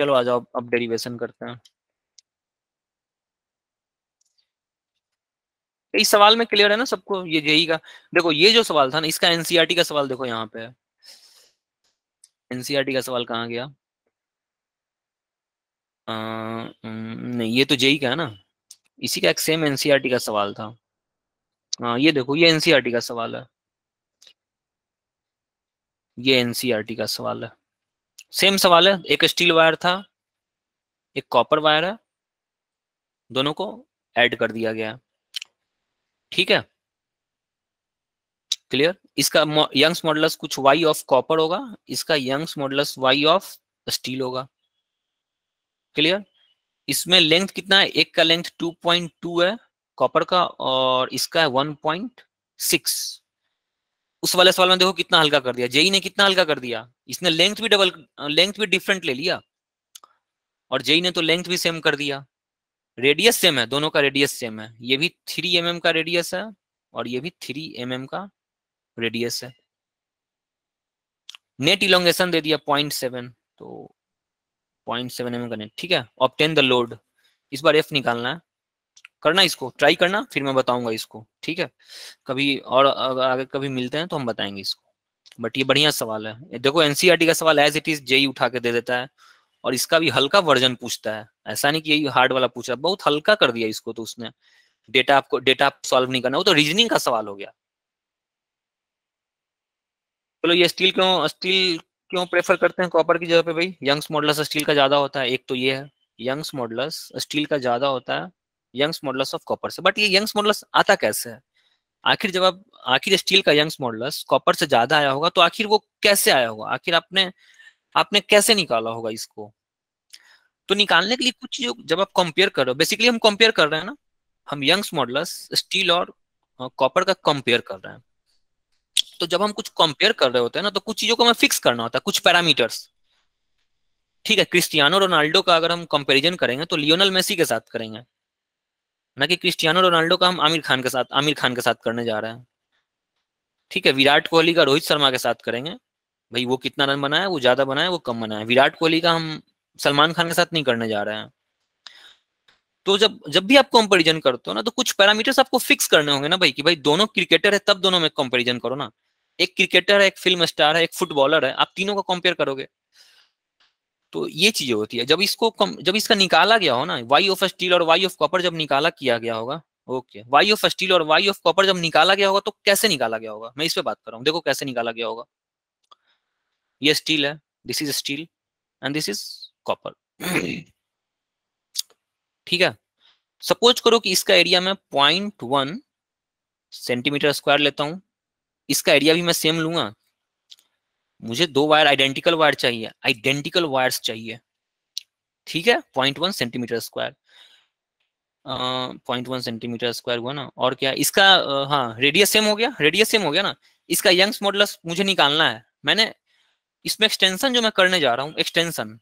चलो आ जाओ अब डेरिवेशन करते हैं इस सवाल में क्लियर है ना सबको ये जेई का देखो ये जो सवाल था ना इसका एनसीईआरटी e का सवाल देखो यहाँ पे है एनसीईआरटी e का सवाल कहाँ गया आ, नहीं ये तो जेई का है ना इसी का एक सेम एनसीईआरटी e का सवाल था हाँ ये देखो ये एनसीईआरटी का सवाल है ये एनसीईआरटी e का सवाल है सेम सवाल है एक स्टील वायर था एक कॉपर वायर है दोनों को ऐड कर दिया गया ठीक है क्लियर इसका यंग्स मॉडलस कुछ वाई ऑफ कॉपर होगा इसका Young's modulus Y of steel होगा क्लियर इसमें लेंथ कितना है एक का लेंथ 2.2 है कॉपर का और इसका है 1.6 उस वाले सवाल में देखो कितना हल्का कर दिया जेई ने कितना हल्का कर दिया इसने लेंथ भी डबल लेंथ भी डिफरेंट ले लिया और जेई ने तो लेंथ भी सेम कर दिया रेडियस सेम है दोनों का रेडियस सेम है ये भी थ्री एम mm का रेडियस है और ये भी थ्री एम mm का रेडियस है नेट इलोंगेशन दे दिया पॉइंट सेवन तो पॉइंट सेवन एम का नेट ठीक है ऑप्टेन द लोड इस बार एफ निकालना है करना इसको ट्राई करना फिर मैं बताऊंगा इसको ठीक है कभी और आगे कभी मिलते हैं तो हम बताएंगे इसको बट ये बढ़िया सवाल है देखो एनसीआरटी e का सवाल एज इट इज जेई उठा के दे देता है और इसका भी हल्का वर्जन पूछता है ऐसा नहीं कि यही हार्ड वाला पूछ रहा बहुत हल्का कर दिया इसको तो उसने डेटा आपको डेटा आप सॉल्व नहीं करना वो तो रीजनिंग का सवाल हो गया चलो ये स्टील क्यों स्टील क्यों प्रेफर करते हैं कॉपर की जगह पे भाई यंग्स मॉडल स्टील का ज्यादा होता है एक तो ये है यंग्स मॉडल स्टील का ज्यादा होता है यंग्स मॉडल्स ऑफ कॉपर से बट ये यंग्स मॉडल्स आता कैसे है आखिर जब आप आखिर स्टील का यंग्स मॉडल्स कॉपर से ज्यादा आया होगा तो आखिर वो कैसे आया होगा आखिर आपने आपने कैसे निकाला होगा इसको तो निकालने के लिए कुछ चीजों जब आप कंपेयर कर रहे हो बेसिकली हम कंपेयर कर रहे हैं ना हम यंग्स मॉडल्स स्टील और कॉपर का कंपेयर कर रहे हैं तो जब हम कुछ कंपेयर कर रहे होते हैं ना तो कुछ चीजों को हमें फिक्स करना होता है कुछ पैरामीटर्स ठीक है क्रिस्टियानो रोनाल्डो का अगर हम कंपेरिजन करेंगे तो लियोनल मेसी के साथ करेंगे ना कि क्रिस्टियानो रोनाल्डो का हम आमिर खान के साथ आमिर खान के साथ करने जा रहे हैं ठीक है विराट कोहली का रोहित शर्मा के साथ करेंगे भाई वो कितना रन बनाया वो ज्यादा बनाया वो कम बनाया विराट कोहली का हम सलमान खान के साथ नहीं करने जा रहे हैं तो जब जब भी आप कंपैरिजन करते हो ना तो कुछ पैरामीटर्स आपको फिक्स करने होंगे ना भाई कि भाई दोनों क्रिकेटर है तब दोनों में कंपैरिजन करो ना एक क्रिकेटर है एक फिल्म स्टार है एक फुटबॉलर है आप तीनों का कंपेयर करोगे तो ये चीजें होती है जब इसको कम, जब इसका निकाला गया हो ना वाई ऑफ स्टील और वाई ऑफ कॉपर जब निकाला किया गया होगा ओके वाई ऑफ स्टील और वाई ऑफ कॉपर जब निकाला गया होगा तो कैसे निकाला गया होगा मैं इस पर बात कर रहा हूँ देखो कैसे निकाला गया होगा ये स्टील है this is steel and this is copper ठीक है सपोज करो कि इसका एरिया मैं पॉइंट वन सेंटीमीटर स्क्वायर लेता हूँ इसका एरिया भी मैं सेम लूंगा मुझे दो वायर आइडेंटिकल वायर चाहिए आइडेंटिकल वायर्स चाहिए ठीक है point one centimetre square point one centimetre square हुआ ना और क्या इसका uh, हाँ रेडियस सेम हो गया रेडियस सेम हो गया ना इसका यंग्स मॉडल मुझे निकालना है मैंने इसमें एक्सटेंशन जो मैं करने जा रहा हूँ एक्सटेंशन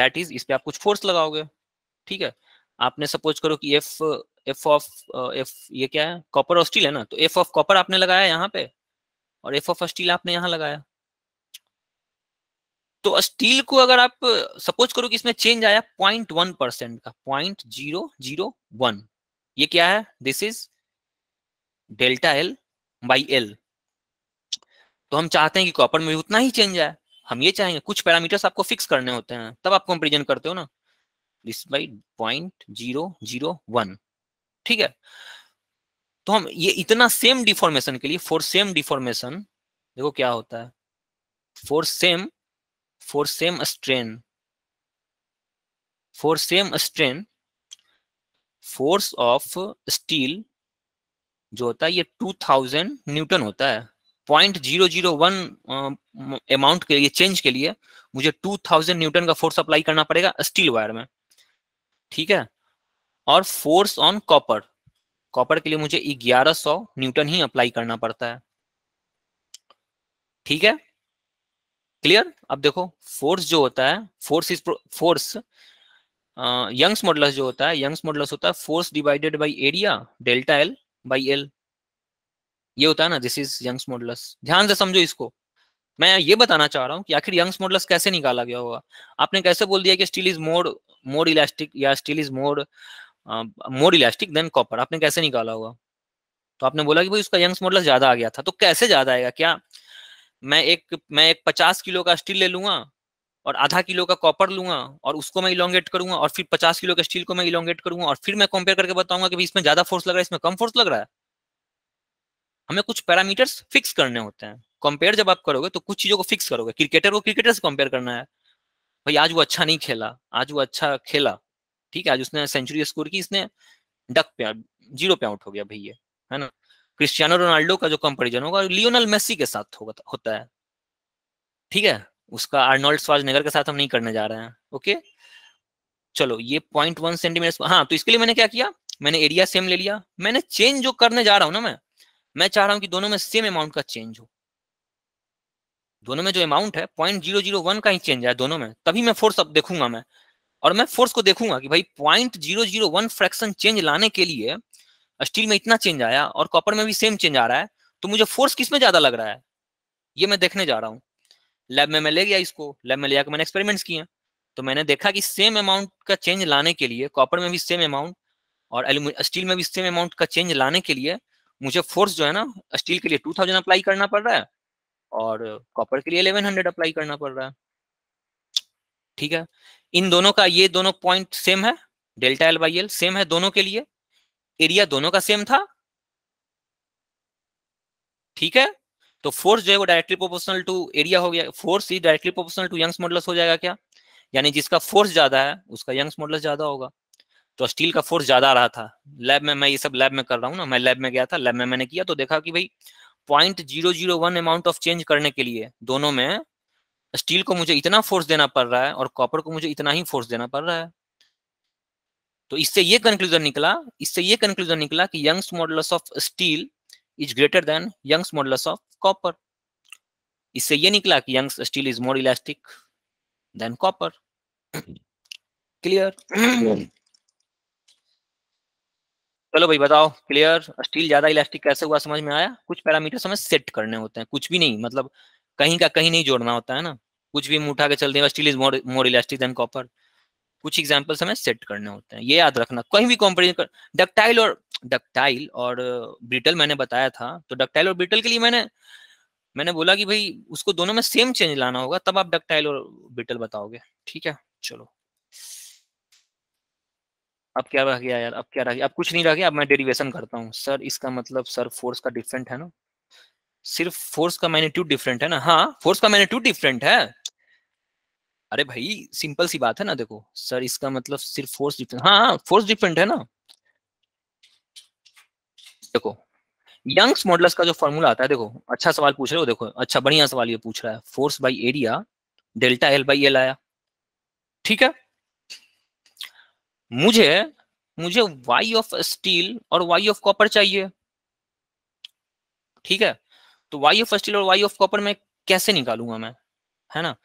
दैट इज इस पर आप कुछ फोर्स लगाओगे ठीक है आपने सपोज करो कि एफ एफ ऑफ एफ ये क्या है कॉपर और स्टील है ना तो एफ ऑफ कॉपर आपने लगाया यहाँ पे और एफ ऑफ स्टील आपने यहाँ लगाया तो स्टील को अगर आप सपोज करो कि इसमें चेंज आया पॉइंट वन परसेंट का पॉइंट जीरो जीरो वन ये क्या है this is delta L by L तो हम चाहते हैं कि कॉपर में भी उतना ही चेंज आए हम ये चाहेंगे कुछ पैरामीटर्स आपको फिक्स करने होते हैं तब आप कंपेरिजन करते हो ना this by point zero zero one ठीक है तो हम ये इतना सेम डिफॉर्मेशन के लिए फॉर सेम डिफॉर्मेशन देखो क्या होता है for same for same strain for same strain force of steel जो होता है ये 2000 न्यूटन होता है point zero zero one amount के लिए चेंज के लिए मुझे 2000 न्यूटन का फोर्स अप्लाई करना पड़ेगा स्टील वायर में ठीक है और फोर्स ऑन कॉपर कॉपर के लिए मुझे 1100 न्यूटन ही अप्लाई करना पड़ता है ठीक है क्लियर अब देखो फोर्स जो होता है force is force Young's modulus जो होता है यंग्स मॉडलस होता है force divided by area delta L by L ये होता है ना दिस इज यंग्स मॉडलस ध्यान से समझो इसको मैं ये बताना चाह रहा हूँ कि आखिर यंग्स मॉडलस कैसे निकाला गया होगा आपने कैसे बोल दिया कि steel is more more elastic या steel is more more elastic than copper आपने कैसे निकाला होगा तो आपने बोला कि भाई उसका यंग्स मॉडलस ज्यादा आ गया था तो कैसे ज्यादा आएगा क्या मैं एक मैं एक पचास किलो का स्टील ले लूंगा और आधा किलो का कॉपर लूंगा और उसको मैं इलोंगेट करूंगा और फिर पचास किलो का स्टील को मैं इलोंगेट करूंगा और फिर मैं कंपेयर करके बताऊंगा कि इसमें ज्यादा फोर्स लग रहा है इसमें कम फोर्स लग रहा है हमें कुछ पैरामीटर्स फिक्स करने होते हैं कंपेयर जब आप करोगे तो कुछ चीजों को फिक्स करोगे क्रिकेटर को क्रिकेटर से कंपेयर करना है भाई आज वो अच्छा नहीं खेला आज वो अच्छा खेला ठीक है आज उसने सेंचुरी स्कोर की इसने डक पे जीरो पे आउट हो गया भैया है ना क्रिस्टियानो रोनाल्डो का जो कंपेरिजन होगा लियोनल मेसी के साथ होगा होता है ठीक है उसका आर्नोल्ड स्वाजनेगर के साथ हम नहीं करने जा रहे हैं ओके चलो ये पॉइंट वन सेंटीमीटर हाँ तो इसके लिए मैंने क्या किया मैंने एरिया सेम ले लिया मैंने चेंज जो करने जा रहा हूँ ना मैं मैं चाह रहा हूँ कि दोनों में सेम अमाउंट का चेंज हो दोनों में जो अमाउंट है पॉइंट जीरो जीरो वन का ही चेंज है दोनों में तभी मैं फोर्स अब देखूंगा मैं और मैं फोर्स को देखूंगा कि भाई point zero zero one fraction change लाने के लिए स्टील में इतना चेंज आया और कॉपर में भी सेम चेंज आ रहा है तो मुझे फोर्स किस में ज्यादा लग रहा है ये मैं देखने जा रहा हूँ लैब में मैं ले गया इसको लैब में ले जाकर मैंने एक्सपेरिमेंट्स किए तो मैंने देखा कि सेम अमाउंट का चेंज लाने के लिए कॉपर में भी सेम अमाउंट और स्टील में भी सेम अमाउंट का चेंज लाने के लिए मुझे फोर्स जो है ना स्टील के लिए टू थाउजेंड अप्लाई करना पड़ रहा है और कॉपर के लिए इलेवन हंड्रेड अप्लाई करना पड़ रहा है ठीक है इन दोनों का ये दोनों पॉइंट सेम है delta L by L same है दोनों के लिए एरिया दोनों का सेम था ठीक है तो फोर्स जो है वो डायरेक्टली प्रोपोर्शनल टू एरिया हो गया फोर्स ही directly proportional to Young's model हो जाएगा क्या यानी जिसका फोर्स ज्यादा है उसका यंग्स मॉडल ज्यादा होगा तो स्टील का फोर्स ज्यादा आ रहा था लैब में मैं ये सब लैब में कर रहा हूँ ना मैं लैब में गया था लैब में मैंने किया तो देखा कि भाई point zero zero one amount of change करने के लिए दोनों में स्टील को मुझे इतना फोर्स देना पड़ रहा है और कॉपर को मुझे इतना ही फोर्स देना पड़ रहा है तो इससे ये कंक्लूजन निकला इससे ये कंक्लूजन निकला कि Young's models of steel is greater than Young's models of copper इससे ये निकला कि Young's steel is more elastic than copper clear चलो भाई बताओ क्लियर स्टील ज्यादा इलास्टिक कैसे हुआ समझ में आया कुछ पैरामीटर हमें सेट करने होते हैं कुछ भी नहीं मतलब कहीं का कहीं नहीं जोड़ना होता है ना कुछ भी मुठा के चलते हैं steel is more more elastic than copper कुछ एग्जाम्पल्स हमें सेट करने होते हैं ये याद रखना कहीं भी कॉम्पेरिजन कर डकटाइल और डकटाइल और ब्रिटल मैंने बताया था तो डकटाइल और ब्रिटल के लिए मैंने मैंने बोला कि भाई उसको दोनों में सेम चेंज लाना होगा तब आप डकटाइल और ब्रिटल बताओगे ठीक है चलो अब क्या रह गया यार अब क्या रह गया अब कुछ नहीं रह गया अब मैं डेरिवेशन करता हूँ सर इसका मतलब सर फोर्स का डिफरेंट है ना सिर्फ फोर्स का मैग्नीट्यूड डिफरेंट है ना हाँ फोर्स का मैग्नीट्यूड डिफरेंट है अरे भाई सिंपल सी बात है ना देखो सर इसका मतलब सिर्फ फोर्स डिफरेंट हाँ हाँ फोर्स डिफरेंट है ना देखो यंग्स मॉडल्स का जो फॉर्मूला आता है देखो अच्छा सवाल पूछ रहे हो देखो अच्छा बढ़िया सवाल ये पूछ रहा है force by area delta L by L आया ठीक है मुझे मुझे वाई ऑफ स्टील और वाई ऑफ कॉपर चाहिए ठीक है तो वाई ऑफ स्टील और वाई ऑफ कॉपर में कैसे निकालूंगा मैं है ना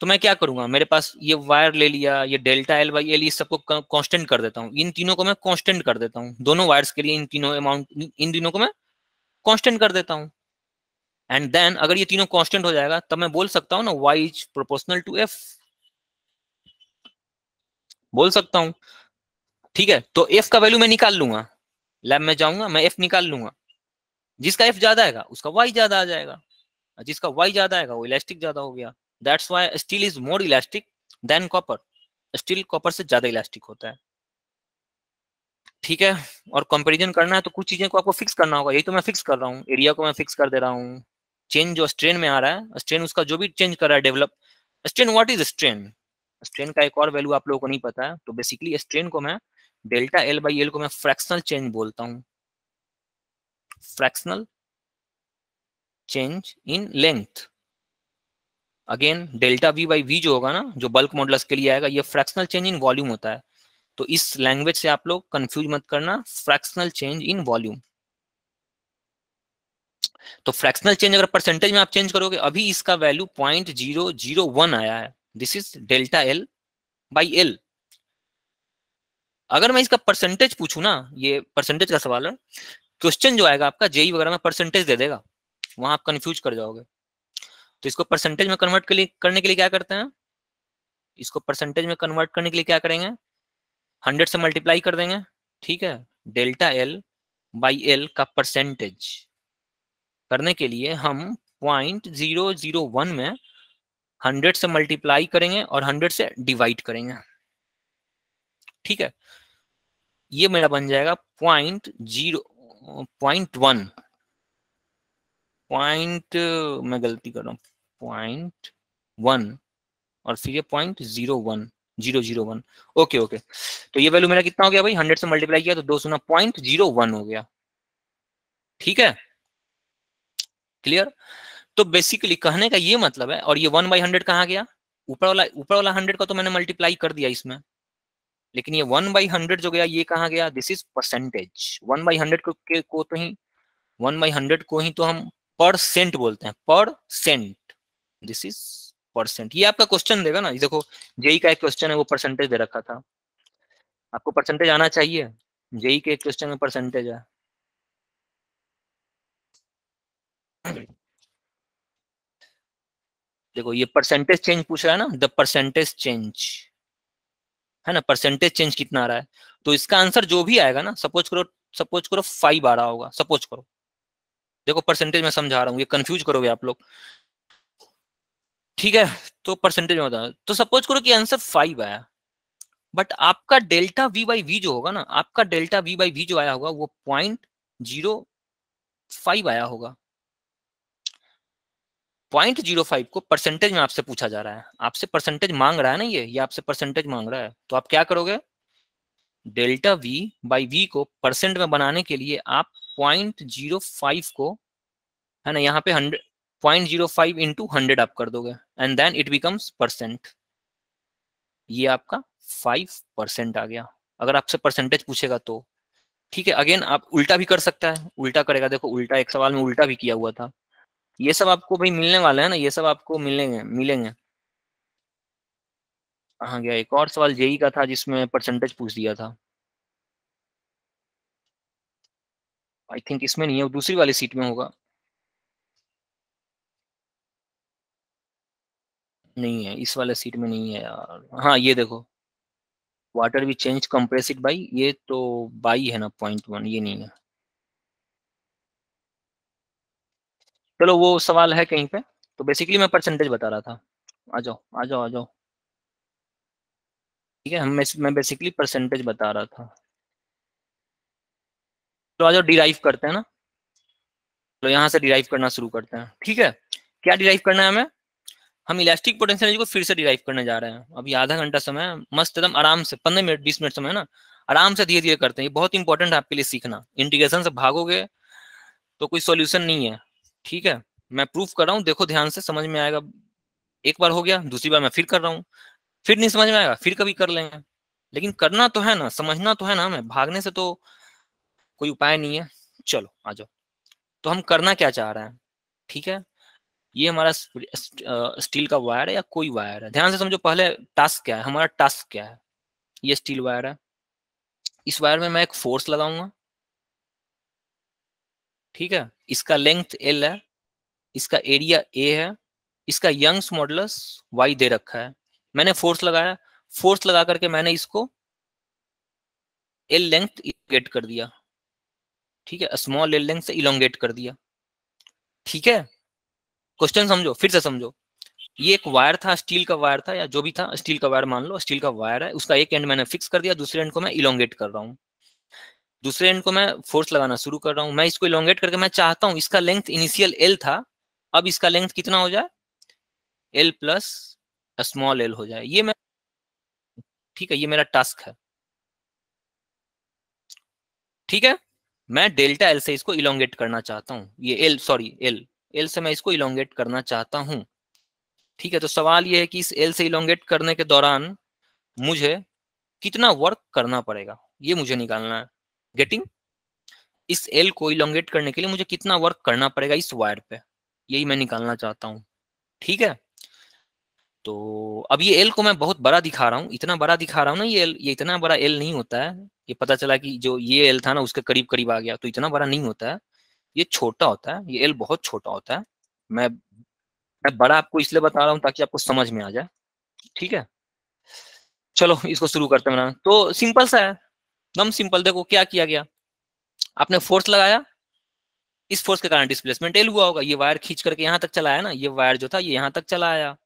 तो मैं क्या करूंगा मेरे पास ये वायर ले लिया ये डेल्टा एल वाई एल ये सबको कॉन्स्टेंट कर देता हूँ इन तीनों को मैं कॉन्स्टेंट कर देता हूँ दोनों वायर्स के लिए इन तीनों अमाउंट इन तीनों को मैं कॉन्स्टेंट कर देता हूँ एंड देन अगर ये तीनों कॉन्स्टेंट हो जाएगा तब मैं बोल सकता हूँ ना Y is proportional to F बोल सकता हूँ ठीक है तो एफ का वैल्यू मैं निकाल लूंगा लैब में जाऊंगा मैं एफ निकाल लूंगा जिसका एफ ज्यादा आएगा उसका वाई ज्यादा आ जाएगा जिसका वाई ज्यादा आएगा वो इलास्टिक ज्यादा हो गया that's why steel is more elastic than copper steel copper से ज्यादा इलास्टिक होता है ठीक है और कंपेरिजन करना है तो कुछ चीजें को आपको फिक्स करना होगा यही तो मैं फिक्स कर रहा हूँ एरिया को मैं फिक्स कर दे रहा हूँ चेंज जो स्ट्रेन में आ रहा है स्ट्रेन उसका जो भी चेंज कर रहा है develop strain what is strain strain का एक और वैल्यू आप लोगों को नहीं पता है तो बेसिकली स्ट्रेन को मैं डेल्टा एल बाई एल को मैं फ्रैक्शनल चेंज बोलता हूँ fractional change in length again delta V by V जो होगा ना जो बल्क मॉडल्स के लिए आएगा ये फ्रैक्शनल चेंज इन वॉल्यूम होता है तो इस लैंग्वेज से आप लोग कंफ्यूज मत करना फ्रैक्शनल चेंज इन वॉल्यूम तो फ्रैक्शनल चेंज अगर परसेंटेज में आप चेंज करोगे अभी इसका value point zero zero one आया है this is delta L by L अगर मैं इसका परसेंटेज पूछू ना ये परसेंटेज का सवाल है क्वेश्चन जो आएगा आपका जेई वगैरह में परसेंटेज दे देगा वहां आप कंफ्यूज कर जाओगे तो इसको परसेंटेज में कन्वर्ट करने के लिए क्या करते हैं इसको परसेंटेज में कन्वर्ट करने के लिए क्या करेंगे हंड्रेड से मल्टीप्लाई कर देंगे ठीक है डेल्टा एल बाई एल का परसेंटेज करने के लिए हम पॉइंट जीरो जीरो वन में हंड्रेड से मल्टीप्लाई करेंगे और हंड्रेड से डिवाइड करेंगे ठीक है ये मेरा बन जाएगा point zero point one point मैं गलती कर रहा हूँ पॉइंट वन और फिर ये point zero one zero zero one okay okay तो ये वैल्यू मेरा कितना हो गया भाई हंड्रेड से मल्टीप्लाई किया तो दो सुना पॉइंट जीरो वन हो गया ठीक है क्लियर तो बेसिकली कहने का ये मतलब है और ये वन बाई हंड्रेड कहाँ गया ऊपर वाला ऊपर वाला हंड्रेड का तो मैंने मल्टीप्लाई कर दिया इसमें लेकिन ये वन बाई हंड्रेड जो गया ये कहा गया this is percentage one by hundred को तो ही वन बाई हंड्रेड को ही तो हम परसेंट बोलते हैं परसेंट दिस इज परसेंट ये आपका क्वेश्चन देगा ना देखो जेई e e का एक क्वेश्चन है वो परसेंटेज दे रखा था आपको परसेंटेज आना चाहिए जेई e के क्वेश्चन में परसेंटेज है देखो ये परसेंटेज चेंज पूछ रहा है ना द परसेंटेज चेंज है ना परसेंटेज चेंज कितना आ रहा है तो इसका आंसर जो भी आएगा ना सपोज करो सपोज करो फाइव आ रहा होगा सपोज करो देखो परसेंटेज में समझा रहा हूँ ये कंफ्यूज करोगे आप लोग ठीक है तो परसेंटेज में बता तो सपोज करो कि आंसर फाइव आया बट आपका डेल्टा वी बाई वी जो होगा ना आपका डेल्टा वी बाई वी जो आया होगा वो पॉइंट जीरो फाइव आया होगा पॉइंट जीरो फाइव को परसेंटेज में आपसे पूछा जा रहा है आपसे परसेंटेज मांग रहा है ना ये ये आपसे परसेंटेज मांग रहा है तो आप क्या करोगे डेल्टा वी बाई वी को परसेंट में बनाने के लिए आप पॉइंट जीरो फाइव को है ना यहाँ पे hundred point zero five into hundred आप कर दोगे and then it becomes percent ये आपका फाइव परसेंट आ गया अगर आपसे परसेंटेज पूछेगा तो ठीक है अगेन आप उल्टा भी कर सकता है उल्टा करेगा देखो उल्टा एक सवाल में उल्टा भी किया हुआ था ये सब आपको भाई मिलने वाला है ना ये सब आपको मिलेंगे मिलेंगे हाँ गया एक और सवाल जेई का था जिसमें परसेंटेज पूछ दिया था आई थिंक इसमें नहीं है दूसरी वाली सीट में होगा नहीं है इस वाले सीट में नहीं है यार हाँ ये देखो वाटर भी चेंज कंप्रेसिड बाई ये तो बाई है ना पॉइंट वन ये नहीं है चलो वो सवाल है कहीं पे तो बेसिकली मैं परसेंटेज बता रहा था आ जाओ आ जाओ आ जाओ ठीक है हम मैं बेसिकली परसेंटेज बता रहा था तो आज डिराइव करते हैं ना तो यहां से डिराइव करना शुरू करते हैं ठीक है क्या डिराइव करना है हमें हम इलास्टिक पोटेंशियल एनर्जी को फिर से डिराइव करने जा रहे हैं अभी आधा घंटा समय मस्त एकदम आराम से पंद्रह मिनट बीस मिनट समय है ना आराम से धीरे धीरे करते हैं ये बहुत इंपॉर्टेंट है आपके लिए सीखना इंटीग्रेशन से भागोगे तो कोई सोल्यूशन नहीं है ठीक है मैं प्रूफ कर रहा हूँ देखो ध्यान से समझ में आएगा एक बार हो गया दूसरी बार मैं फिर कर रहा हूँ फिर नहीं समझ में आएगा फिर कभी कर लेंगे लेकिन करना तो है ना समझना तो है ना हमें भागने से तो कोई उपाय नहीं है चलो आ जाओ तो हम करना क्या चाह रहे हैं ठीक है ये हमारा स्टील का वायर है या कोई वायर है ध्यान से समझो पहले टास्क क्या है हमारा टास्क क्या है ये स्टील वायर है इस वायर में मैं एक फोर्स लगाऊंगा ठीक है इसका लेंथ एल है इसका एरिया ए है इसका यंग्स मॉडलस वाई दे रखा है मैंने फोर्स लगाया फोर्स लगा करके मैंने इसको एल लेंथ गेट कर दिया ठीक है स्मॉल एल लेंथ से इलोंगेट कर दिया ठीक है क्वेश्चन समझो फिर से समझो ये एक वायर था स्टील का वायर था या जो भी था स्टील का वायर मान लो स्टील का वायर है उसका एक एंड मैंने फिक्स कर दिया दूसरे एंड को मैं इलोंगेट कर रहा हूँ दूसरे एंड को मैं फोर्स लगाना शुरू कर रहा हूँ मैं इसको इलोंगेट करके मैं चाहता हूँ इसका लेंथ इनिशियल एल था अब इसका लेंथ कितना हो जाए एल प्लस स्मॉल एल हो जाए ये मैं ठीक है ये मेरा टास्क है ठीक है मैं डेल्टा एल से इसको इलोंगेट करना चाहता हूँ ये एल सॉरी एल एल से मैं इसको इलोंगेट करना चाहता हूँ ठीक है तो सवाल ये है कि इस एल से इलोंगेट करने के दौरान मुझे कितना वर्क करना पड़ेगा ये मुझे निकालना है गेटिंग इस एल को इलोंगेट करने के लिए मुझे कितना वर्क करना पड़ेगा इस वायर पे यही मैं निकालना चाहता हूँ ठीक है तो अब ये एल को मैं बहुत बड़ा दिखा रहा हूँ इतना बड़ा दिखा रहा हूँ ना ये एल ये इतना बड़ा एल नहीं होता है ये पता चला कि जो ये एल था ना उसके करीब करीब आ गया तो इतना बड़ा नहीं होता है ये छोटा होता है ये एल बहुत छोटा होता है मैं मैं बड़ा आपको इसलिए बता रहा हूँ ताकि आपको समझ में आ जाए ठीक है चलो इसको शुरू करते हैं तो सिंपल सा है एकदम सिंपल देखो क्या किया गया आपने फोर्स लगाया इस फोर्स के कारण डिस्प्लेसमेंट एल हुआ होगा ये वायर खींच करके यहाँ तक चलाया ना ये वायर जो था ये यहाँ तक चला आया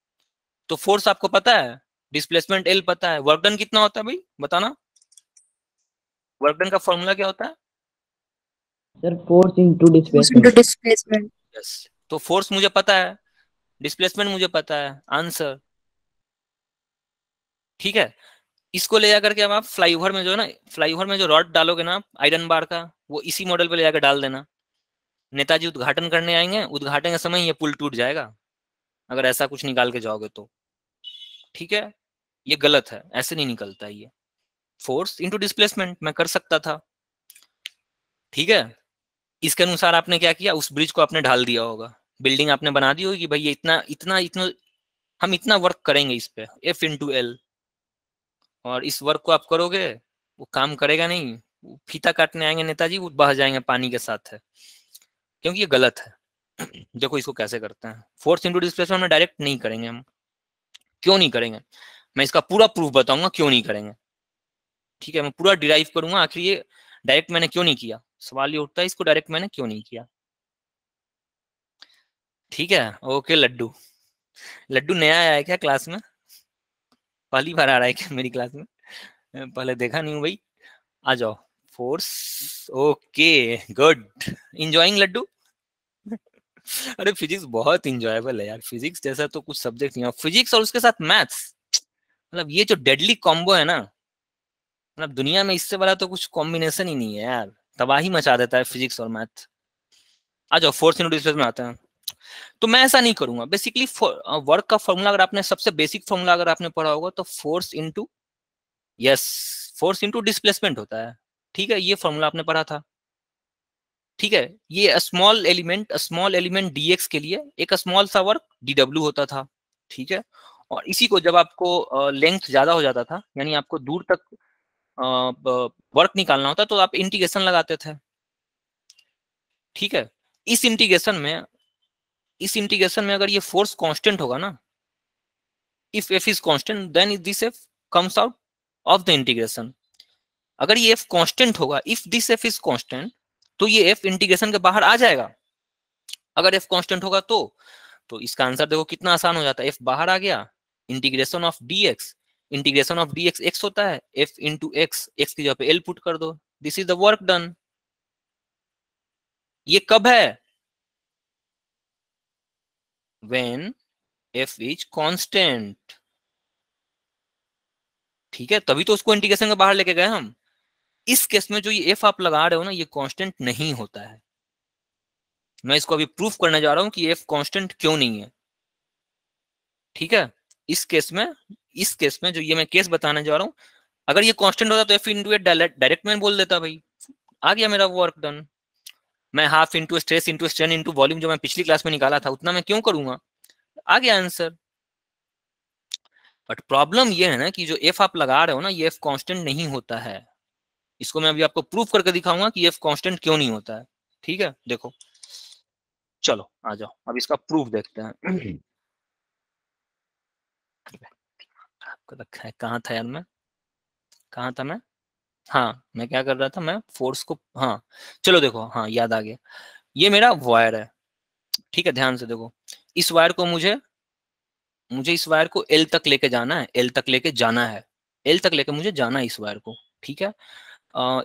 तो फोर्स आपको पता है डिस्प्लेसमेंट एल पता है वर्कडन कितना होता है भाई बताना वर्कडन का फॉर्मूला क्या होता है sir force into displacement yes तो फोर्स मुझे पता है डिस्प्लेसमेंट मुझे पता है आंसर ठीक है इसको ले जाकर के अब आप फ्लाईओवर में जो है ना फ्लाईओवर में जो रॉड डालोगे ना आयरन बार का वो इसी मॉडल पे ले जाकर डाल देना नेताजी उद्घाटन करने आएंगे उद्घाटन के समय ये पुल टूट जाएगा अगर ऐसा कुछ निकाल के जाओगे तो ठीक है ये गलत है ऐसे नहीं निकलता ये फोर्स इंटू डिस्प्लेसमेंट मैं कर सकता था ठीक है इसके अनुसार आपने क्या किया उस ब्रिज को आपने ढाल दिया होगा बिल्डिंग आपने बना दी होगी भाई ये इतना इतना इतना हम इतना वर्क करेंगे इस पे एफ इंटू एल और इस वर्क को आप करोगे वो काम करेगा नहीं फीता काटने आएंगे नेताजी वो बह जाएंगे पानी के साथ है क्योंकि ये गलत है [clears throat] देखो इसको कैसे करते हैं फोर्स इंटू डिस्प्लेसमेंट में डायरेक्ट नहीं करेंगे हम क्यों नहीं करेंगे मैं इसका पूरा प्रूफ बताऊंगा क्यों नहीं करेंगे ठीक है मैं पूरा डिराइव करूंगा आखिर ये डायरेक्ट मैंने क्यों नहीं किया सवाल ये उठता है इसको डायरेक्ट मैंने क्यों नहीं किया ठीक है ओके लड्डू लड्डू नया आया है क्या क्लास में पहली बार आ रहा है क्या मेरी क्लास में पहले देखा नहीं हूं भाई आ जाओ फोर्स ओके गुड इंजॉइंग लड्डू अरे फिजिक्स बहुत इंजॉयबल है यार फिजिक्स जैसा तो कुछ सब्जेक्ट नहीं है फिजिक्स और उसके साथ मैथ्स मतलब ये जो डेडली कॉम्बो है ना मतलब दुनिया में इससे बड़ा तो कुछ कॉम्बिनेशन ही नहीं है यार तबाही मचा देता है फिजिक्स और मैथ आ जाओ फोर्थ यूनिट में आते हैं तो मैं ऐसा नहीं करूंगा बेसिकली वर्क का फॉर्मूला अगर आपने सबसे बेसिक फॉर्मूला अगर आपने पढ़ा होगा तो force into yes force into displacement होता है ठीक है ये फॉर्मूला आपने पढ़ा था ठीक है ये small element small element DX के लिए एक स्मॉल सा वर्क डीडब्ल्यू होता था ठीक है और इसी को जब आपको लेंथ ज्यादा हो जाता था यानी आपको दूर तक वर्क निकालना होता तो आप इंटीग्रेशन लगाते थे ठीक है इस इंटीग्रेशन में इस इंटीग्रेशन में अगर ये फोर्स कांस्टेंट होगा ना if F is constant then this F comes out of the integration अगर ये एफ कांस्टेंट होगा if this F is constant तो ये एफ इंटीग्रेशन के बाहर आ जाएगा अगर एफ कांस्टेंट होगा तो तो इसका आंसर देखो कितना आसान हो जाता है एफ बाहर आ गया integration of D X integration of D X X होता है एफ इंटू एक्स एक्स की जगह पे एल पुट कर दो this is the work done ये कब है वेन एफ इज कॉन्स्टेंट ठीक है तभी तो उसको इंटीग्रेशन के बाहर लेके गए हम इस केस में जो ये एफ आप लगा रहे हो ना ये कांस्टेंट नहीं होता है मैं इसको अभी प्रूफ करने जा रहा हूं कि एफ कांस्टेंट क्यों नहीं है ठीक है इस केस में इस केस में जो ये मैं केस बताने जा रहा हूं अगर ये कांस्टेंट होता तो एफ इंटू एट डायरेक्ट मैं बोल देता भाई आ गया मेरा वर्क डन मैं half into stress into strain into volume जो मैं पिछली क्लास में निकाला था उतना मैं क्यों करूंगा आ गया आंसर बट प्रॉब्लम ये है ना कि जो एफ आप लगा रहे हो ना ये एफ कांस्टेंट नहीं होता है इसको मैं अभी आपको प्रूफ करके दिखाऊंगा कि एफ कांस्टेंट क्यों नहीं होता है ठीक है देखो चलो आ जाओ अब इसका प्रूफ देखते हैं आपको रखा है था यार मैं कहा था मैं हाँ मैं क्या कर रहा था मैं फोर्स को हाँ चलो देखो हाँ याद आ गया ये मेरा वायर है ठीक है ध्यान से देखो इस वायर को मुझे मुझे इस वायर को एल तक लेके जाना है एल तक लेके जाना है एल तक लेके मुझे जाना है इस वायर को ठीक है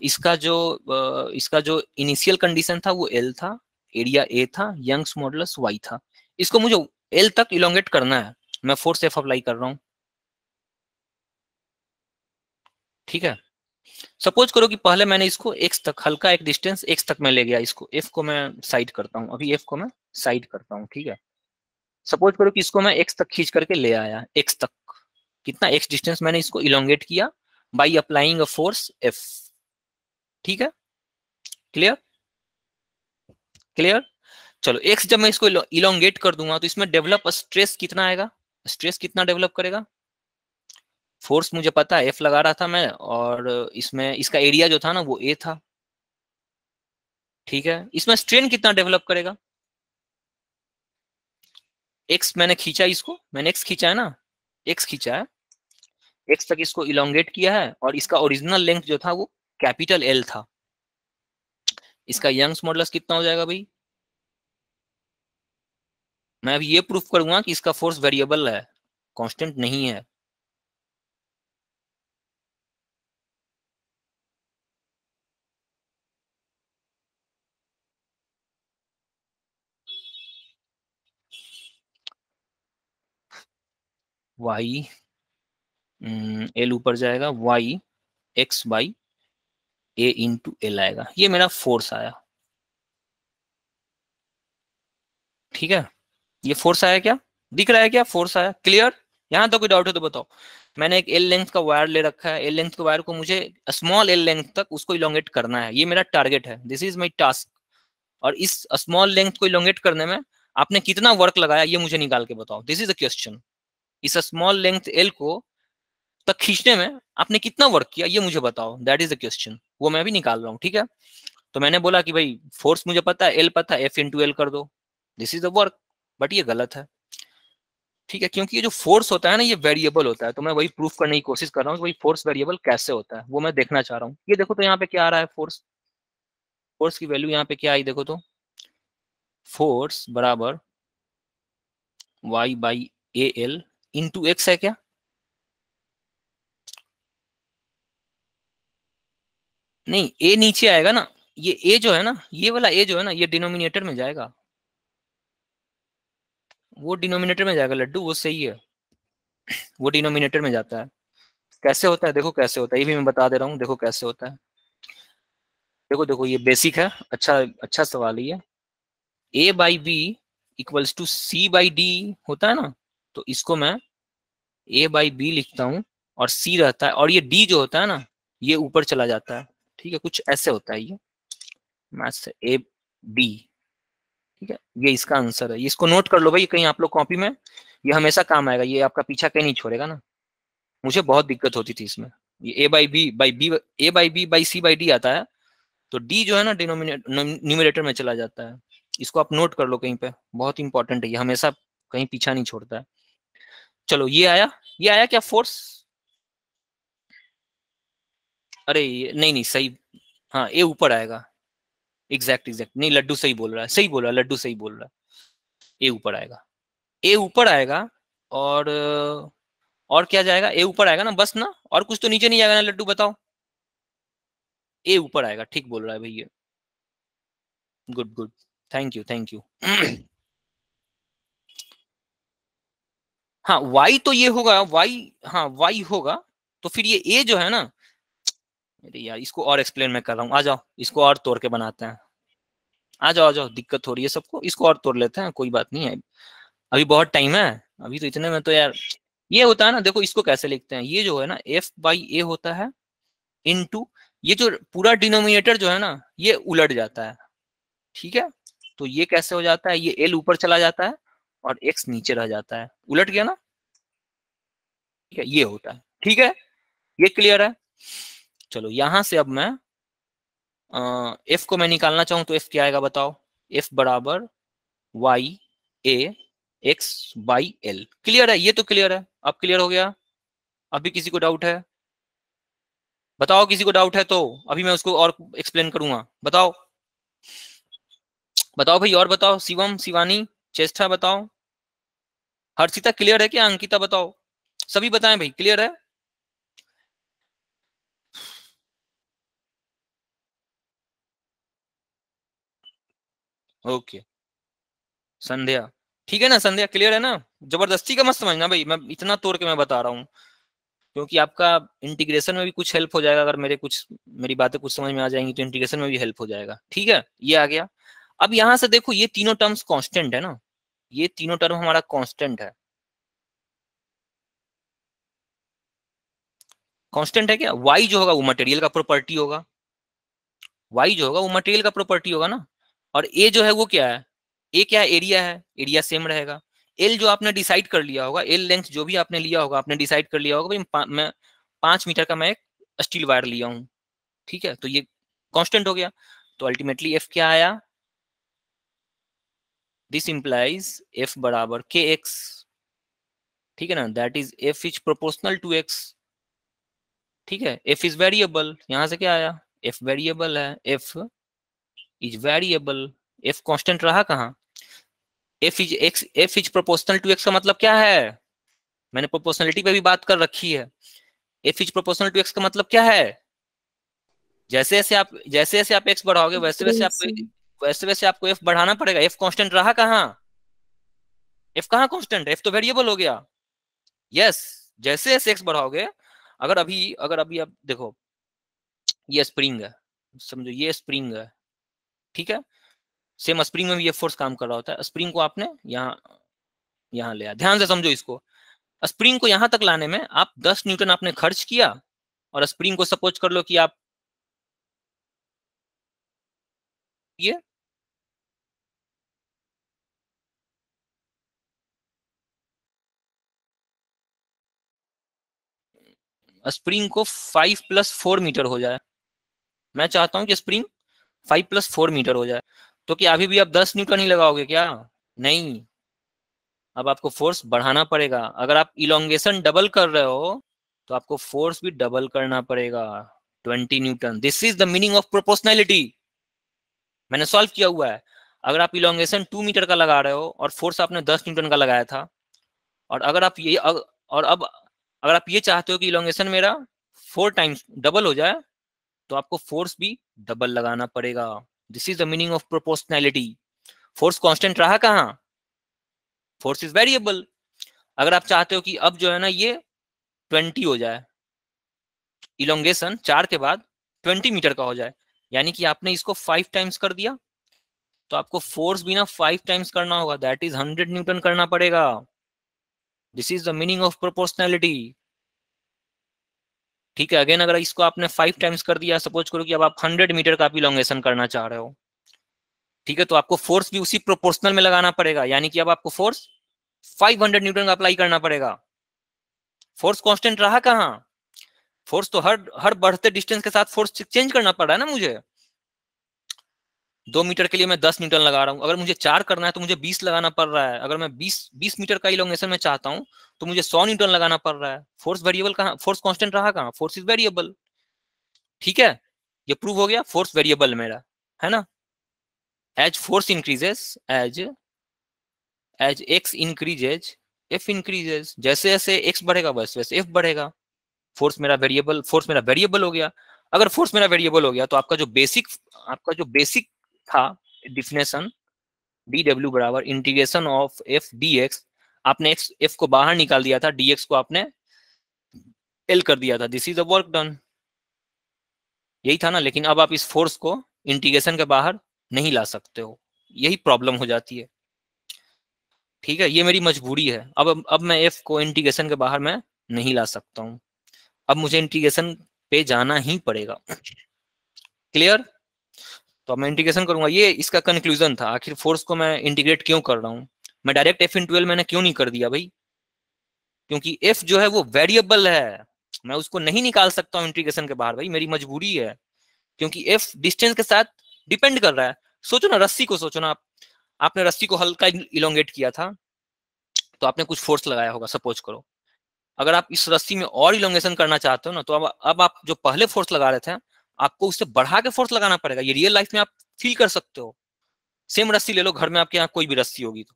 इसका जो इसका जो इनिशियल कंडीशन था वो एल था एरिया ए था यंग्स मॉडलस वाई था इसको मुझे एल तक इलोंगेट करना है मैं फोर्स एफ अप्लाई कर रहा हूँ ठीक है सपोज करो कि पहले मैंने इसको एक्स तक हल्का एक डिस्टेंस एक्स तक मैं ले गया इसको एफ को मैं साइड करता हूँ अभी एफ को मैं साइड करता हूँ ठीक है सपोज करो कि इसको मैं एक्स तक खींच करके ले आया एक्स तक कितना एक्स डिस्टेंस मैंने इसको इलोंगेट किया by applying a force F ठीक है क्लियर क्लियर चलो एक्स जब मैं इसको इलोंगेट कर दूंगा तो इसमें डेवलप स्ट्रेस कितना आएगा स्ट्रेस कितना डेवलप करेगा फोर्स मुझे पता है एफ लगा रहा था मैं और इसमें इसका एरिया जो था ना वो ए था ठीक है इसमें स्ट्रेन कितना डेवलप करेगा एक्स मैंने खींचा इसको मैंने एक्स खींचा है ना एक्स खींचा है एक्स तक इसको इलोंगेट किया है और इसका ओरिजिनल लेंथ जो था वो कैपिटल एल था इसका यंग्स मॉडल्स कितना हो जाएगा भाई मैं अभी ये प्रूफ करूंगा कि इसका फोर्स वेरिएबल है कांस्टेंट नहीं है वाई हम्म, एल ऊपर जाएगा Y X by A into L आएगा ये मेरा फोर्स आया ठीक है ये फोर्स आया क्या दिख रहा है क्या फोर्स आया क्लियर यहां तो कोई डाउट है तो बताओ मैंने एक एल लेंथ का वायर ले रखा है एल लेंथ के वायर को मुझे स्मॉल एल लेंथ तक उसको इलोंगेट करना है ये मेरा टारगेट है दिस इज माई टास्क और इस स्मॉल लेंथ को इलोंगेट करने में आपने कितना वर्क लगाया ये मुझे निकाल के बताओ दिस इज अ क्वेश्चन इस स्मॉल लेंथ एल को तक खींचने में आपने कितना वर्क किया ये मुझे बताओ दैट इज द क्वेश्चन वो मैं भी निकाल रहा हूँ ठीक है तो मैंने बोला कि भाई फोर्स मुझे पता है एल पता है एफ इंटू एल कर दो this is the work but ये गलत है ठीक है क्योंकि ये जो फोर्स होता है ना ये वेरिएबल होता है तो मैं वही प्रूफ करने की कोशिश कर रहा हूँ कि भाई फोर्स वेरिएबल कैसे होता है वो मैं देखना चाह रहा हूँ ये देखो तो यहाँ पे क्या आ रहा है फोर्स फोर्स की वैल्यू यहाँ पे क्या आई देखो तो फोर्स बराबर Y by A L into X है क्या नहीं ए नीचे आएगा ना ये ए जो है ना ये वाला ए जो है ना ये डिनोमिनेटर में जाएगा वो डिनोमिनेटर में जाएगा लड्डू वो सही है वो डिनोमिनेटर में जाता है कैसे होता है देखो कैसे होता है ये भी मैं बता दे रहा हूँ देखो कैसे होता है देखो देखो ये बेसिक है अच्छा अच्छा सवाल ये A by B equals to C by D होता है ना तो इसको मैं ए बाई बी लिखता हूँ और सी रहता है और ये डी जो होता है ना ये ऊपर चला जाता है ठीक है कुछ ऐसे होता है ये मैथ्स ए बी ठीक है ये इसका आंसर है इसको नोट कर लो भाई कहीं आप लोग कॉपी में ये हमेशा काम आएगा ये आपका पीछा कहीं नहीं छोड़ेगा ना मुझे बहुत दिक्कत होती थी इसमें ये A by B by B A by B by C by D आता है तो डी जो है ना डिनोमिनेट न्यूमिनेटर में चला जाता है इसको आप नोट कर लो कहीं पे बहुत इंपॉर्टेंट है ये हमेशा कहीं पीछा नहीं छोड़ता है चलो ये आया ये आया क्या फोर्स अरे नहीं नहीं सही हाँ ए ऊपर आएगा एग्जैक्ट एग्जैक्ट नहीं लड्डू सही बोल रहा है सही बोल रहा है लड्डू सही बोल रहा है ए ऊपर आएगा ए ऊपर आएगा और और क्या जाएगा ए ऊपर आएगा ना बस ना और कुछ तो नीचे नहीं जाएगा ना लड्डू बताओ ए ऊपर आएगा ठीक बोल रहा है भैया good good thank you thank you हाँ वाई तो ये होगा वाई हाँ वाई होगा तो फिर ये ए जो है ना यार इसको और एक्सप्लेन मैं कर रहा हूँ आ जाओ इसको और तोड़ के बनाते हैं आ जाओ आ जाओ दिक्कत हो रही है सबको इसको और तोड़ लेते हैं कोई बात नहीं है अभी बहुत टाइम है अभी तो इतने में तो यार ये होता है ना देखो इसको कैसे लिखते हैं ये जो है ना एफ बाई ए होता है इन ये जो पूरा डिनोमिनेटर जो है ना ये उलट जाता है ठीक है तो ये कैसे हो जाता है ये एल ऊपर चला जाता है और एक्स नीचे रह जाता है उलट गया ना ठीक है ये होता है ठीक है ये क्लियर है चलो यहां से अब मैं एफ को मैं निकालना चाहूं तो एफ क्या आएगा बताओ एफ बराबर Y A X by L clear है ये तो क्लियर है अब क्लियर हो गया अभी किसी को डाउट है बताओ किसी को डाउट है तो अभी मैं उसको और एक्सप्लेन करूंगा बताओ बताओ भाई और बताओ शिवम शिवानी चेष्टा बताओ हर्षिता क्लियर है क्या अंकिता बताओ सभी बताएं भाई क्लियर है ओके संध्या ठीक है ना संध्या क्लियर है ना जबरदस्ती का मत समझना भाई मैं इतना तोड़ के मैं बता रहा हूँ क्योंकि आपका इंटीग्रेशन में भी कुछ हेल्प हो जाएगा अगर मेरे कुछ मेरी बातें कुछ समझ में आ जाएंगी तो इंटीग्रेशन में भी हेल्प हो जाएगा ठीक है ये आ गया अब यहाँ से देखो ये तीनों टर्म्स कांस्टेंट है ना ये तीनों टर्म हमारा कांस्टेंट है कांस्टेंट है क्या वाई जो होगा वो मटेरियल का प्रॉपर्टी होगा वाई जो होगा वो मटेरियल का प्रॉपर्टी होगा ना और ए जो है वो क्या है ए क्या है एरिया है एरिया सेम रहेगा एल जो आपने डिसाइड कर लिया होगा एल लेंथ जो भी आपने लिया होगा आपने डिसाइड कर लिया होगा भाई मैं पांच मीटर का मैं एक स्टील वायर लिया हूं ठीक है तो ये कांस्टेंट हो गया तो अल्टीमेटली एफ क्या आया दिस इंप्लाइज एफ बराबर के एक्स ठीक है ना that is F is proportional to X ठीक है एफ इज वेरिएबल यहां से क्या आया एफ वेरिएबल है F is variable F constant रहा कहा F is X F is proportional to X का मतलब क्या है मैंने प्रोपोर्शनलिटी पे भी बात कर रखी है F is proportional to X का मतलब क्या है जैसे जैसे आप जैसे जैसे आप एक्स बढ़ाओगे वैसे वैसे आप वैसे वैसे आपको एफ बढ़ाना पड़ेगा एफ कॉन्स्टेंट रहा कहाँ एफ कहाँ कॉन्स्टेंट एफ तो वेरिएबल हो गया यस yes, जैसे जैसे एक्स बढ़ाओगे अगर अभी अगर अभी आप देखो ये स्प्रिंग है समझो ये स्प्रिंग है ठीक है सेम स्प्रिंग में भी ये फोर्स काम कर रहा होता है स्प्रिंग को आपने यहाँ यहाँ लिया ध्यान से समझो इसको स्प्रिंग को यहां तक लाने में आप 10 न्यूटन आपने खर्च किया और स्प्रिंग को सपोज कर लो कि आप ये स्प्रिंग को फाइव प्लस फोर मीटर हो जाए मैं चाहता हूं कि spring five plus four meter हो जाए तो क्या अभी भी आप दस न्यूटन ही लगाओगे क्या नहीं अब आपको फोर्स बढ़ाना पड़ेगा अगर आप इलोंगेशन डबल कर रहे हो तो आपको फोर्स भी डबल करना पड़ेगा twenty newton this is the meaning of proportionality मैंने सॉल्व किया हुआ है अगर आप इलोंगेशन टू मीटर का लगा रहे हो और फोर्स आपने दस न्यूटन का लगाया था और अगर आप ये और अब अगर आप ये चाहते हो कि इलोंगेशन मेरा फोर टाइम्स डबल हो जाए तो आपको फोर्स भी डबल लगाना पड़ेगा this is the meaning of proportionality force constant रहा कहाँ फोर्स इज वेरिएबल अगर आप चाहते हो कि अब जो है ना ये ट्वेंटी हो जाए इलोंगेशन चार के बाद ट्वेंटी मीटर का हो जाए यानी कि आपने इसको फाइव टाइम्स कर दिया तो आपको फोर्स भी ना फाइव टाइम्स करना होगा दैट इज हंड्रेड न्यूटन करना पड़ेगा this is the meaning of proportionality ठीक है अगेन अगर इसको आपने फाइव टाइम्स कर दिया सपोज करो कि अब आप हंड्रेड मीटर का भी लॉन्गेशन करना चाह रहे हो ठीक है तो आपको फोर्स भी उसी प्रोपोर्शनल में लगाना पड़ेगा यानी कि अब आपको फोर्स 500 न्यूटन का अप्लाई करना पड़ेगा फोर्स कांस्टेंट रहा कहाँ फोर्स तो हर हर बढ़ते डिस्टेंस के साथ फोर्स चेंज करना पड़ा ना मुझे दो मीटर के लिए मैं दस न्यूटन लगा रहा हूँ अगर मुझे चार करना है तो मुझे बीस लगाना पड़ रहा है अगर मैं बीस बीस मीटर का इलोंगेशन में चाहता हूँ तो मुझे सौ न्यूटन लगाना पड़ रहा है फोर्स वेरिएबल कहाँ फोर्स कॉन्स्टेंट रहा कहाँ फोर्स इज वेरिएबल ठीक है ये प्रूव हो गया फोर्स वेरिएबल मेरा है ना as force increases as as X increases F increases जैसे जैसे एक्स बढ़ेगा वैसे वैसे एफ बढ़ेगा फोर्स मेरा वेरिएबल फोर्स मेरा वेरिएबल हो गया अगर फोर्स मेरा वेरिएबल हो गया तो आपका जो बेसिक आपका जो बेसिक था डिफिनेशन डी डब्ल्यू बराबर integration of F D X आपने एक्स एफ को बाहर निकाल दिया था डी एक्स को आपने एल कर दिया था this is the work done यही था ना लेकिन अब आप इस फोर्स को इंटीग्रेशन के बाहर नहीं ला सकते हो यही प्रॉब्लम हो जाती है ठीक है ये मेरी मजबूरी है अब अब मैं एफ को इंटीग्रेशन के बाहर मैं नहीं ला सकता हूँ अब मुझे इंटीग्रेशन पे जाना ही पड़ेगा क्लियर तो अब मैं इंटीग्रेशन करूंगा ये इसका कंक्लूजन था आखिर फोर्स को मैं इंटीग्रेट क्यों कर रहा हूँ मैं डायरेक्ट एफ इन मैंने क्यों नहीं कर दिया भाई क्योंकि एफ जो है वो वेरिएबल है मैं उसको नहीं निकाल सकता हूँ इंटीग्रेशन के बाहर भाई मेरी मजबूरी है क्योंकि एफ डिस्टेंस के साथ डिपेंड कर रहा है सोचो ना रस्सी को सोचो ना आप आपने रस्सी को हल्का इलोंगेट किया था तो आपने कुछ फोर्स लगाया होगा सपोज करो अगर आप इस रस्सी में और इलोंगेशन करना चाहते हो ना तो अब अब आप जो पहले फोर्स लगा रहे थे आपको उससे बढ़ा के फोर्स लगाना पड़ेगा ये रियल लाइफ में आप फील कर सकते हो सेम रस्सी ले लो घर में आपके यहाँ कोई भी रस्सी होगी तो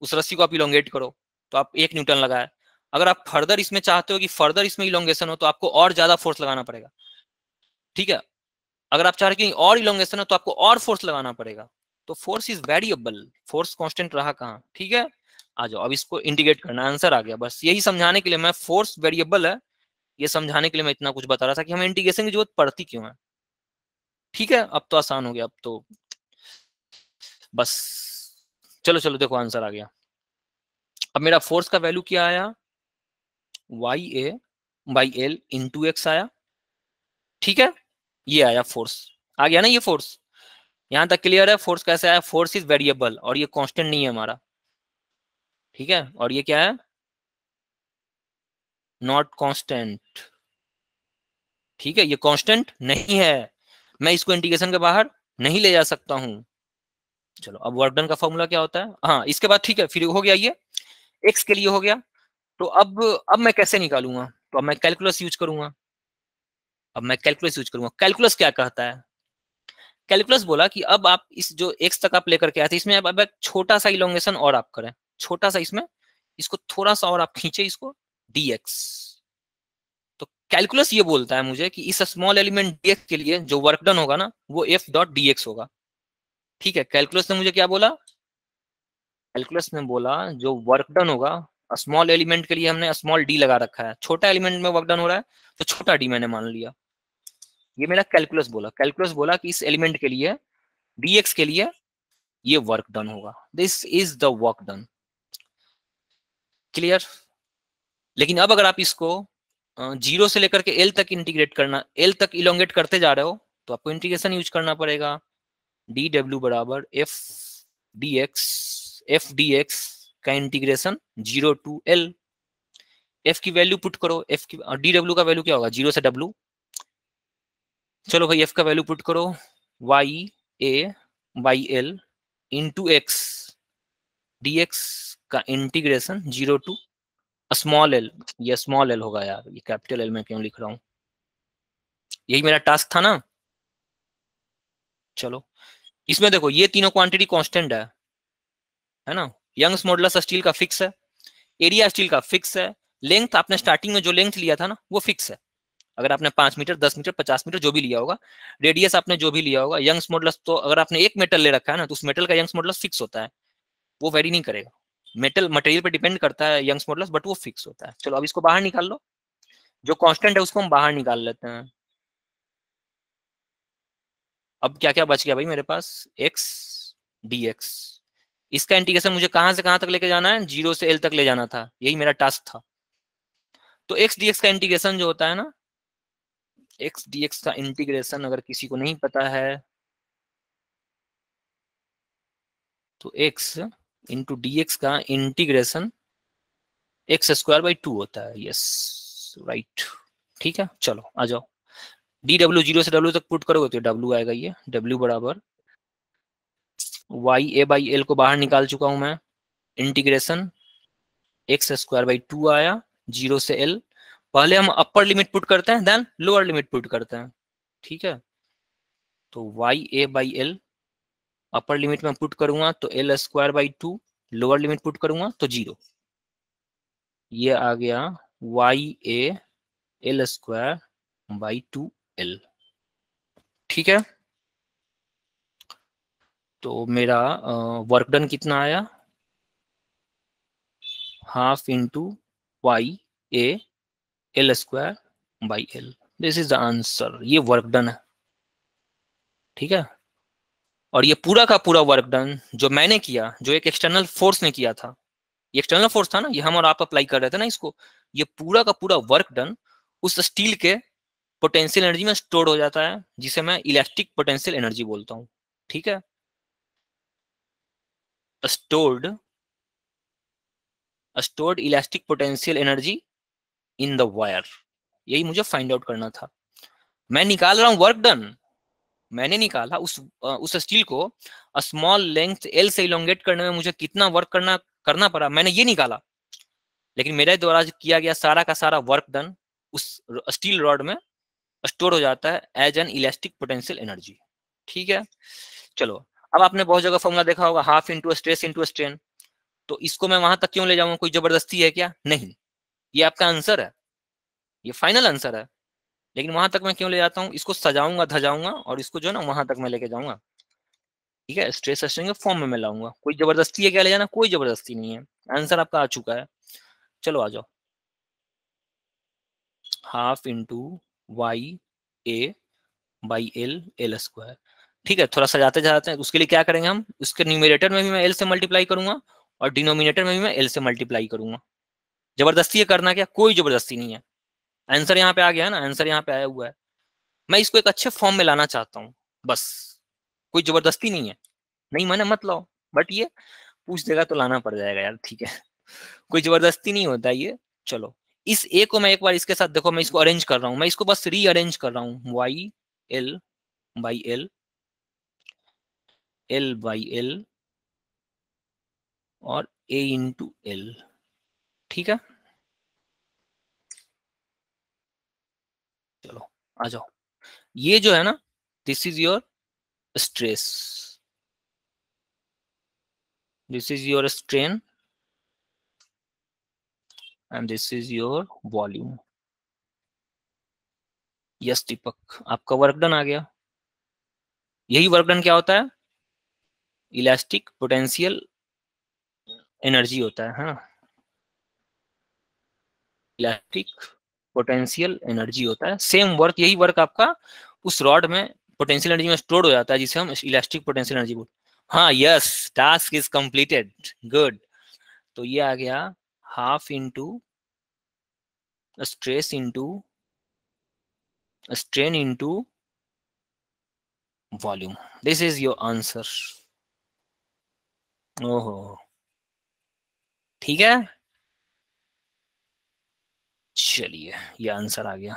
उस रस्सी को आप इलोंगेट करो तो आप एक न्यूटन लगाए अगर आप फर्दर इसमें चाहते हो कि फर्दर इसमें इलोंगेशन हो तो आपको और ज्यादा फोर्स लगाना पड़ेगा ठीक है अगर आप चाह रहे कि और इलोंगेशन हो तो आपको और फोर्स लगाना पड़ेगा तो force is variable force constant रहा कहाँ ठीक है आ जाओ अब इसको इंडिकेट करना आंसर आ गया बस यही समझाने के लिए मैं फोर्स वेरिएबल है ये समझाने के लिए मैं इतना कुछ बता रहा था कि हमें इंटीग्रेशन की जरूरत पड़ती क्यों है ठीक है अब तो आसान हो गया अब तो बस चलो चलो देखो आंसर आ गया अब मेरा फोर्स का वैल्यू क्या आया Y A by L into X आया ठीक है ये आया फोर्स आ गया ना ये फोर्स यहां तक क्लियर है फोर्स कैसे आया फोर्स इज वेरिएबल और ये कांस्टेंट नहीं है हमारा ठीक है और ये क्या है नॉट कॉन्स्टेंट ठीक है ये कॉन्स्टेंट नहीं है मैं इसको इंटीग्रेशन के बाहर नहीं ले जा सकता हूं चलो अब वर्क डन का फॉर्मूला क्या होता है हाँ इसके बाद ठीक है फिर हो गया ये एक्स के लिए हो गया तो अब अब मैं कैसे निकालूंगा तो अब मैं कैलकुलस यूज करूंगा अब मैं कैलकुलस यूज करूंगा कैलकुलस क्या कहता है कैलकुलस बोला कि अब आप इस जो एक्स तक आप लेकर के आए थे इसमें अब, अब छोटा सा इलोंगेशन और आप करें छोटा सा इसमें इसको थोड़ा सा और आप खींचे इसको dx तो कैलकुलस ये बोलता है मुझे कि इस स्मॉल एलिमेंट dx के लिए जो वर्क डन होगा ना वो f डॉट dx होगा ठीक है कैलकुलस ने मुझे क्या बोला कैलकुलस ने बोला जो वर्क डन होगा स्मॉल एलिमेंट के लिए हमने स्मॉल d लगा रखा है छोटा एलिमेंट में वर्क डन हो रहा है तो छोटा d मैंने मान लिया ये मेरा कैलकुलस बोला कैलकुलस बोला कि इस एलिमेंट के लिए dx के लिए ये वर्क डन होगा this is the work done clear लेकिन अब अगर आप इसको जीरो से लेकर के एल तक इंटीग्रेट करना एल तक इलोंगेट करते जा रहे हो तो आपको इंटीग्रेशन यूज करना पड़ेगा डी डब्ल्यू बराबर F D X F D X का integration zero to L F की वैल्यू पुट करो एफ की डी डब्ल्यू का वैल्यू क्या होगा जीरो से डब्ल्यू चलो भाई एफ का वैल्यू पुट करो Y A Y L into X D X का integration zero to small L ये स्मॉल एल होगा यार ये कैपिटल एल में क्यों लिख रहा हूं यही मेरा टास्क था ना चलो इसमें देखो ये तीनों क्वांटिटी कांस्टेंट है है ना यंग्स मॉडल स्टील का फिक्स है एरिया स्टील का फिक्स है लेंथ आपने स्टार्टिंग में जो लेंथ लिया था ना वो फिक्स है अगर आपने पांच मीटर दस मीटर पचास मीटर जो भी लिया होगा रेडियस आपने जो भी लिया होगा यंग्स मॉडल तो अगर आपने एक मेटल ले रखा है ना तो उस मेटल का यंग्स मॉडल फिक्स होता है वो वेरी नहीं करेगा मेटल मटेरियल पर डिपेंड करता है यंग्स मॉडुलस बट वो फिक्स होता है चलो अब इसको बाहर निकाल लो जो कॉन्स्टेंट है उसको हम बाहर निकाल लेते हैं अब क्या क्या बच गया भाई मेरे पास x dx इसका इंटीग्रेशन मुझे कहां से कहां तक लेके जाना है जीरो से l तक ले जाना था यही मेरा टास्क था तो x dx का इंटीग्रेशन जो होता है ना x dx का इंटीग्रेशन अगर किसी को नहीं पता है तो x इंटू डी का integration x square by two होता है यस राइट ठीक है चलो आ जाओ डी डब्ल्यू जीरो से डब्ल्यू तक पुट करोगे तो डब्ल्यू आएगा ये डब्ल्यू बराबर वाई ए बाई एल को बाहर निकाल चुका हूं मैं integration x square by two आया जीरो से एल पहले हम अपर लिमिट पुट करते हैं देन लोअर लिमिट पुट करते हैं ठीक है तो Y A by l upper limit में पुट करूंगा तो l square by two lower limit put करूंगा तो जीरो ये आ गया Y A l square by two l ठीक है तो मेरा वर्क डन कितना आया half into Y A l square by l this is the answer ये वर्क डन है ठीक है और ये पूरा का पूरा वर्क डन जो मैंने किया जो एक एक्सटर्नल फोर्स ने किया था ये एक्सटर्नल फोर्स था ना ये हम और आप अप्लाई कर रहे थे ना इसको ये पूरा का पूरा वर्क डन उस स्टील के पोटेंशियल एनर्जी में स्टोर हो जाता है जिसे मैं इलेक्ट्रिक पोटेंशियल एनर्जी बोलता हूँ ठीक है stored stored elastic potential energy in the wire यही मुझे फाइंड आउट करना था मैं निकाल रहा हूं वर्क डन मैंने निकाला उस उस स्टील को स्मॉल लेंथ एल से इलोंगेट करने में मुझे कितना वर्क करना करना पड़ा मैंने ये निकाला लेकिन मेरे द्वारा किया गया सारा का सारा वर्क डन उस स्टील रॉड में स्टोर हो जाता है as an elastic potential energy ठीक है चलो अब आपने बहुत जगह फॉर्मूला देखा होगा half into stress into strain तो इसको मैं वहां तक क्यों ले जाऊंगा कोई जबरदस्ती है क्या नहीं ये आपका आंसर है ये फाइनल आंसर है लेकिन वहां तक मैं क्यों ले जाता हूँ इसको सजाऊंगा धजाऊंगा और इसको जो है ना वहां तक मैं लेके जाऊंगा ठीक है स्ट्रेस टेस्टिंग के फॉर्म में मैं लाऊंगा कोई जबरदस्ती है क्या ले जाना कोई जबरदस्ती नहीं है आंसर आपका आ चुका है चलो आ जाओ half into Y A by l l square ठीक है थोड़ा सजाते जाते हैं उसके लिए क्या करेंगे हम उसके न्यूमिनेटर में भी मैं एल से मल्टीप्लाई करूंगा और डिनोमिनेटर में भी मैं एल से मल्टीप्लाई करूंगा जबरदस्ती है करना क्या कोई जबरदस्ती नहीं है आंसर यहाँ पे आ गया ना आंसर यहाँ पे आया हुआ है मैं इसको एक अच्छे फॉर्म में लाना चाहता हूँ बस कोई जबरदस्ती नहीं है नहीं मैंने मत लाओ बट ये पूछ देगा तो लाना पड़ जाएगा यार ठीक है कोई जबरदस्ती नहीं होता ये चलो इस ए को मैं एक बार इसके साथ देखो मैं इसको अरेंज कर रहा हूँ मैं इसको बस रीअरेंज कर रहा हूँ Y l by l l by l और ए इंटू एल ठीक है चलो आ जाओ ये जो है ना this is your stress this is your strain and this is your volume yes Deepak आपका वर्क डन आ गया यही वर्क डन क्या होता है इलास्टिक पोटेंशियल एनर्जी होता है, है ना इलास्टिक पोटेंशियल एनर्जी होता है सेम वर्क यही वर्क आपका उस रॉड में पोटेंशियल एनर्जी में स्टोर हो जाता है जिसे हम इलास्टिक पोटेंशियल एनर्जी बोलते हाँ yes task is completed good तो ये आ गया half into stress into strain into volume this is your answer ओहो ठीक है चलिए ये आंसर आ गया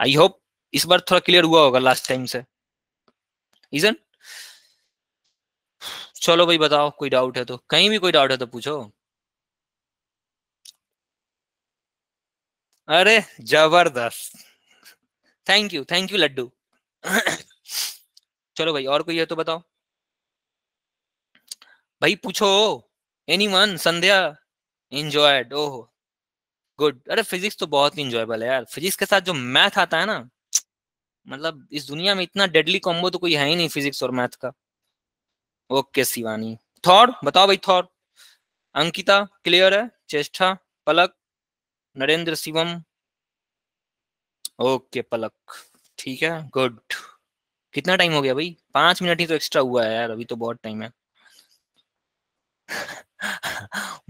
आई होप इस बार थोड़ा क्लियर हुआ होगा लास्ट टाइम से इजन चलो भाई बताओ कोई डाउट है तो कहीं भी कोई डाउट है तो पूछो अरे जबरदस्त thank you thank you Laddu चलो भाई और कोई है तो बताओ भाई पूछो एनीवन संध्या एंजॉयड ओहो गुड अरे फिजिक्स तो बहुत ही इंजॉयबल है यार फिजिक्स के साथ जो मैथ आता है ना मतलब इस दुनिया में इतना डेडली कॉम्बो तो कोई है ही नहीं फिजिक्स और मैथ का ओके शिवानी थॉर बताओ भाई थॉर अंकिता क्लियर है चेष्टा पलक नरेंद्र शिवम ओके पलक ठीक है गुड कितना टाइम हो गया भाई पांच मिनट ही तो एक्स्ट्रा हुआ है यार अभी तो बहुत टाइम है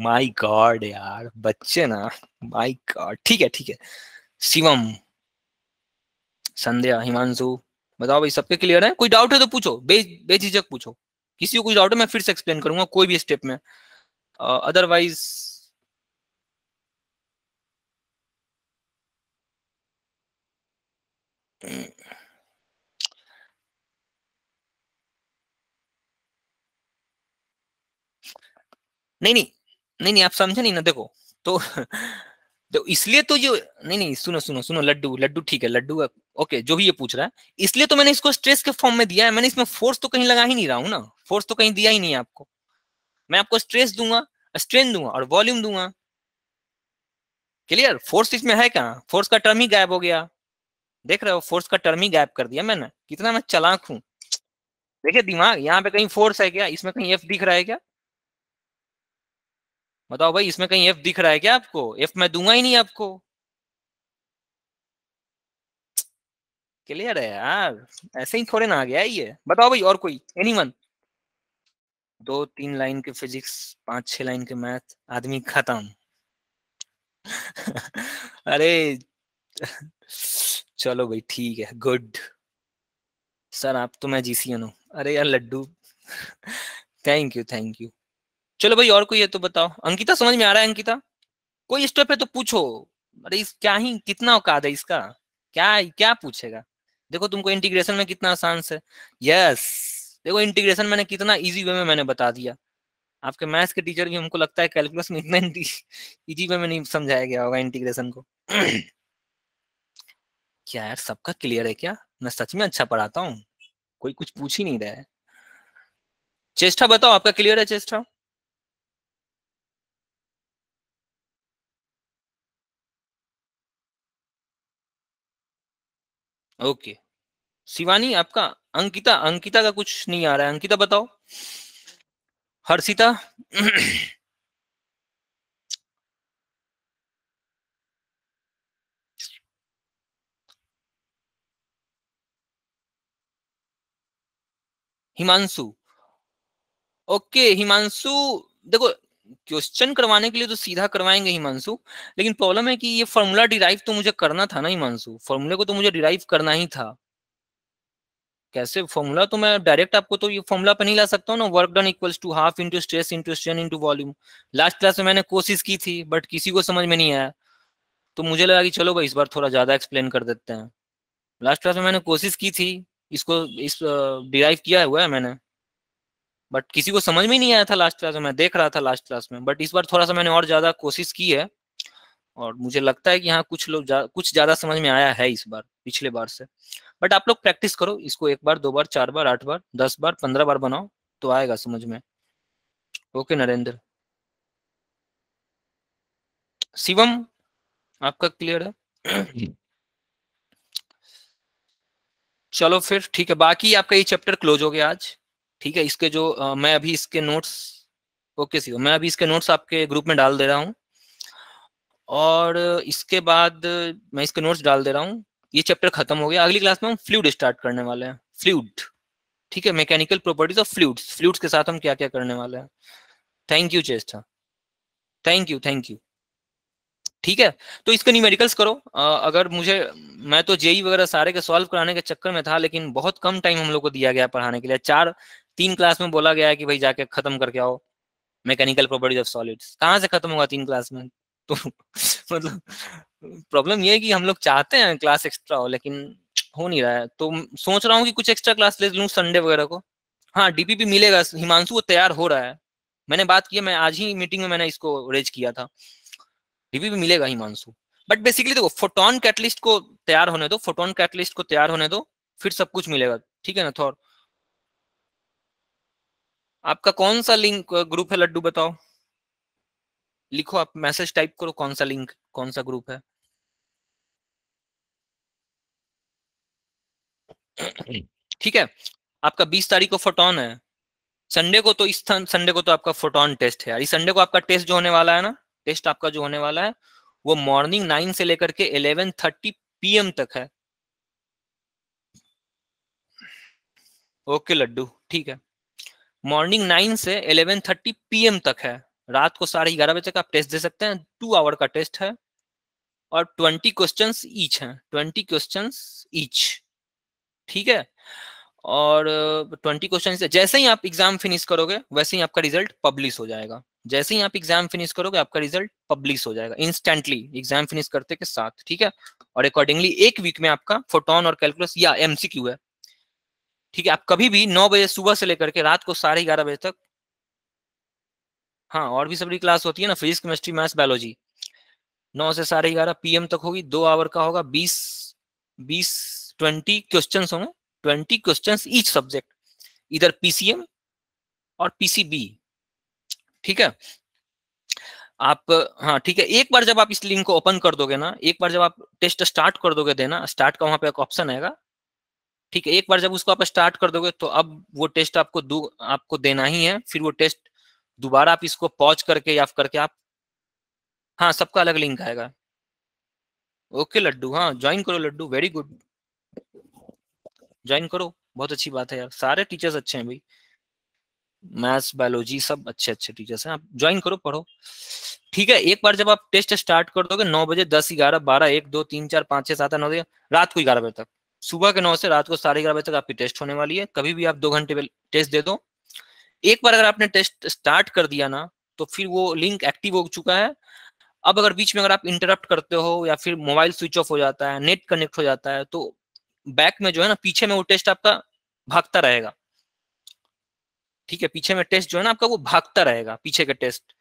माय गॉड यार बच्चे ना माय गॉड ठीक है ठीक है शिवम संध्या हिमांशु बताओ भाई सबके क्लियर है कोई डाउट है तो पूछो बे बेझिझक पूछो किसी को कोई डाउट है मैं फिर से एक्सप्लेन करूंगा कोई भी स्टेप में अदरवाइज uh, नहीं नहीं नहीं नहीं आप समझे नहीं ना देखो तो [laughs] तो इसलिए तो जो नहीं नहीं सुनो सुनो सुनो लड्डू लड्डू ठीक है लड्डू ओके जो भी ये पूछ रहा है इसलिए तो मैंने इसको स्ट्रेस के फॉर्म में दिया है मैंने इसमें फोर्स तो कहीं लगा ही नहीं रहा हूँ ना फोर्स तो कहीं दिया ही नहीं आपको मैं आपको स्ट्रेस दूंगा स्ट्रेन दूंगा और वॉल्यूम दूंगा क्लियर फोर्स इसमें है क्या फोर्स का टर्म ही गायब हो गया देख रहे हो फोर्स का टर्म ही गायब कर दिया मैंने कितना मैं चलाक हूँ देखिये दिमाग यहाँ पे कहीं फोर्स है क्या इसमें कहीं एफ दिख रहा है क्या बताओ भाई इसमें कहीं एफ दिख रहा है क्या आपको एफ मैं दूंगा ही नहीं आपको क्लियर है यार ऐसे ही थोड़े ना आ गया ये बताओ भाई और कोई एनीवन दो तीन लाइन के फिजिक्स पांच छह लाइन के मैथ आदमी खत्म [laughs] अरे चलो भाई ठीक है गुड सर आप तो मैं जीसीएन हूँ अरे यार Laddu thank you thank you चलो भाई और कोई है तो बताओ अंकिता समझ में आ रहा है अंकिता कोई स्टेप है तो पूछो अरे इस क्या ही कितना औकात है इसका क्या क्या पूछेगा देखो तुमको इंटीग्रेशन में कितना आसान से यस देखो इंटीग्रेशन मैंने कितना इजी वे में मैंने बता दिया आपके मैथ्स के टीचर भी हमको लगता है कैलकुलस में इतना इजी वे में नहीं समझाया गया होगा इंटीग्रेशन को क्या यार सबका क्लियर है क्या मैं सच में अच्छा पढ़ाता हूँ कोई कुछ पूछ ही नहीं रहा है चेष्टा बताओ आपका क्लियर है चेष्टा ओके शिवानी आपका अंकिता अंकिता का कुछ नहीं आ रहा है अंकिता बताओ हर्षिता हिमांशु ओके हिमांशु देखो क्वेश्चन करवाने के लिए तो सीधा करवाएंगे हिमांशु लेकिन प्रॉब्लम है कि ये फॉर्मूला डिराइव तो मुझे करना था ना हिमांशु फॉर्मूले को तो मुझे डिराइव करना ही था कैसे फॉर्मूला तो मैं डायरेक्ट आपको तो ये फॉर्मूला पर नहीं ला सकता हूँ ना work done equals to half into stress into strain into volume last class में मैंने कोशिश की थी बट किसी को समझ में नहीं आया तो मुझे लगा कि चलो भाई इस बार थोड़ा ज़्यादा एक्सप्लेन कर देते हैं लास्ट क्लास में मैंने कोशिश की थी इसको इस डिराइव किया हुआ है मैंने बट किसी को समझ में नहीं आया था लास्ट क्लास में मैं देख रहा था लास्ट क्लास में बट इस बार थोड़ा सा मैंने और ज्यादा कोशिश की है और मुझे लगता है कि हाँ कुछ लोग जा, कुछ ज्यादा समझ में आया है इस बार पिछले बार से बट आप लोग प्रैक्टिस करो इसको एक बार दो बार चार बार आठ बार दस बार पंद्रह बार बनाओ तो आएगा समझ में ओके नरेंद्र शिवम आपका क्लियर है चलो फिर ठीक है बाकी आपका ये चैप्टर क्लोज हो गया आज ठीक है इसके जो आ, मैं अभी इसके नोट्स ओके सी मैं अभी इसके नोट्स आपके ग्रुप में डाल दे रहा हूँ और इसके बाद मैं इसके नोट्स डाल दे रहा हूँ ये चैप्टर खत्म हो गया अगली क्लास में हम फ्लूड स्टार्ट करने वाले हैं फ्लूड ठीक है mechanical properties of fluids fluids के साथ हम क्या क्या करने वाले हैं thank you Chesta thank you thank you ठीक है तो इसके न्यूमेरिकल्स करो आ, अगर मुझे मैं तो जेई e वगैरह सारे के सॉल्व कराने के चक्कर में था लेकिन बहुत कम टाइम हम लोग को दिया गया पढ़ाने के लिए चार तीन क्लास में बोला गया है कि भाई जाके खत्म करके आओ मैकेनिकल प्रॉपर्टीज ऑफ सॉलिड्स कहाँ से खत्म होगा तीन क्लास में तो [laughs] मतलब प्रॉब्लम ये है कि हम लोग चाहते हैं क्लास एक्स्ट्रा हो लेकिन हो नहीं रहा है तो सोच रहा हूँ कि कुछ एक्स्ट्रा क्लास ले लूँ संडे वगैरह को हाँ डीपीपी मिलेगा हिमांशु को तैयार हो रहा है मैंने बात की मैं आज ही मीटिंग में मैंने इसको रेज किया था डीपीपी मिलेगा हिमांशु बट बेसिकली देखो फोटोन कैटलिस्ट को तैयार होने दो फोटोन कैटलिस्ट को तैयार होने दो फिर सब कुछ मिलेगा ठीक है ना थोड़ा आपका कौन सा लिंक ग्रुप है लड्डू बताओ लिखो आप मैसेज टाइप करो कौन सा लिंक कौन सा ग्रुप है ठीक है आपका 20 तारीख को फोटोन है संडे को तो इस संडे को तो आपका फोटोन टेस्ट है इस संडे को आपका टेस्ट जो होने वाला है ना टेस्ट आपका जो होने वाला है वो मॉर्निंग नाइन से लेकर के इलेवन थर्टी पीएम तक है ओके लड्डू ठीक है मॉर्निंग नाइन से इलेवन थर्टी एम तक है रात को साढ़े ग्यारह बजे तक आप टेस्ट दे सकते हैं टू आवर का टेस्ट है और ट्वेंटी क्वेश्चन ईच हैं ट्वेंटी क्वेश्चन ईच ठीक है और ट्वेंटी क्वेश्चन जैसे ही आप एग्जाम फिनिश करोगे वैसे ही आपका रिजल्ट पब्लिश हो जाएगा जैसे ही आप एग्जाम फिनिश करोगे आपका रिजल्ट पब्लिश हो जाएगा इंस्टेंटली एग्जाम फिनिश करते के साथ ठीक है और अकॉर्डिंगली एक वीक में आपका फोटोन और कैलकुलस या एमसीक्यू है ठीक है आप कभी भी नौ बजे सुबह से लेकर के रात को साढ़े ग्यारह बजे तक हाँ और भी सभी क्लास होती है ना फिजिक्स केमिस्ट्री मैथ्स बायोलॉजी नौ से साढ़े ग्यारह पीएम तक होगी दो आवर का होगा बीस बीस ट्वेंटी क्वेश्चन होंगे ट्वेंटी क्वेश्चन ईच सब्जेक्ट इधर पीसीएम और पीसीबी ठीक है आप हाँ ठीक है एक बार जब आप इस लिंक को ओपन कर दोगे ना एक बार जब आप टेस्ट स्टार्ट कर दोगे देना स्टार्ट का वहां पे एक ऑप्शन आएगा ठीक है एक बार जब उसको आप स्टार्ट कर दोगे तो अब वो टेस्ट आपको दो आपको देना ही है फिर वो टेस्ट दोबारा आप इसको पॉज करके या करके आप हाँ सबका अलग लिंक आएगा ओके लड्डू हाँ ज्वाइन करो लड्डू वेरी गुड ज्वाइन करो बहुत अच्छी बात है यार सारे टीचर्स अच्छे हैं भाई मैथ्स बायोलॉजी सब अच्छे अच्छे टीचर्स हैं आप ज्वाइन करो पढ़ो ठीक है एक बार जब आप टेस्ट स्टार्ट कर दोगे नौ बजे दस ग्यारह बारह एक दो तीन चार पाँच छः सात आठ नौ रात को ग्यारह बजे तक सुबह के नौ से रात को साढ़े ग्यारह बजे तक आपकी टेस्ट होने वाली है कभी भी आप दो घंटे पे टेस्ट दे दो एक बार अगर आपने टेस्ट स्टार्ट कर दिया ना तो फिर वो लिंक एक्टिव हो चुका है अब अगर बीच में अगर आप इंटरप्ट करते हो या फिर मोबाइल स्विच ऑफ हो जाता है नेट कनेक्ट हो जाता है तो बैक में जो है ना पीछे में वो टेस्ट आपका भागता रहेगा ठीक है पीछे में टेस्ट जो है ना आपका वो भागता रहेगा पीछे का टेस्ट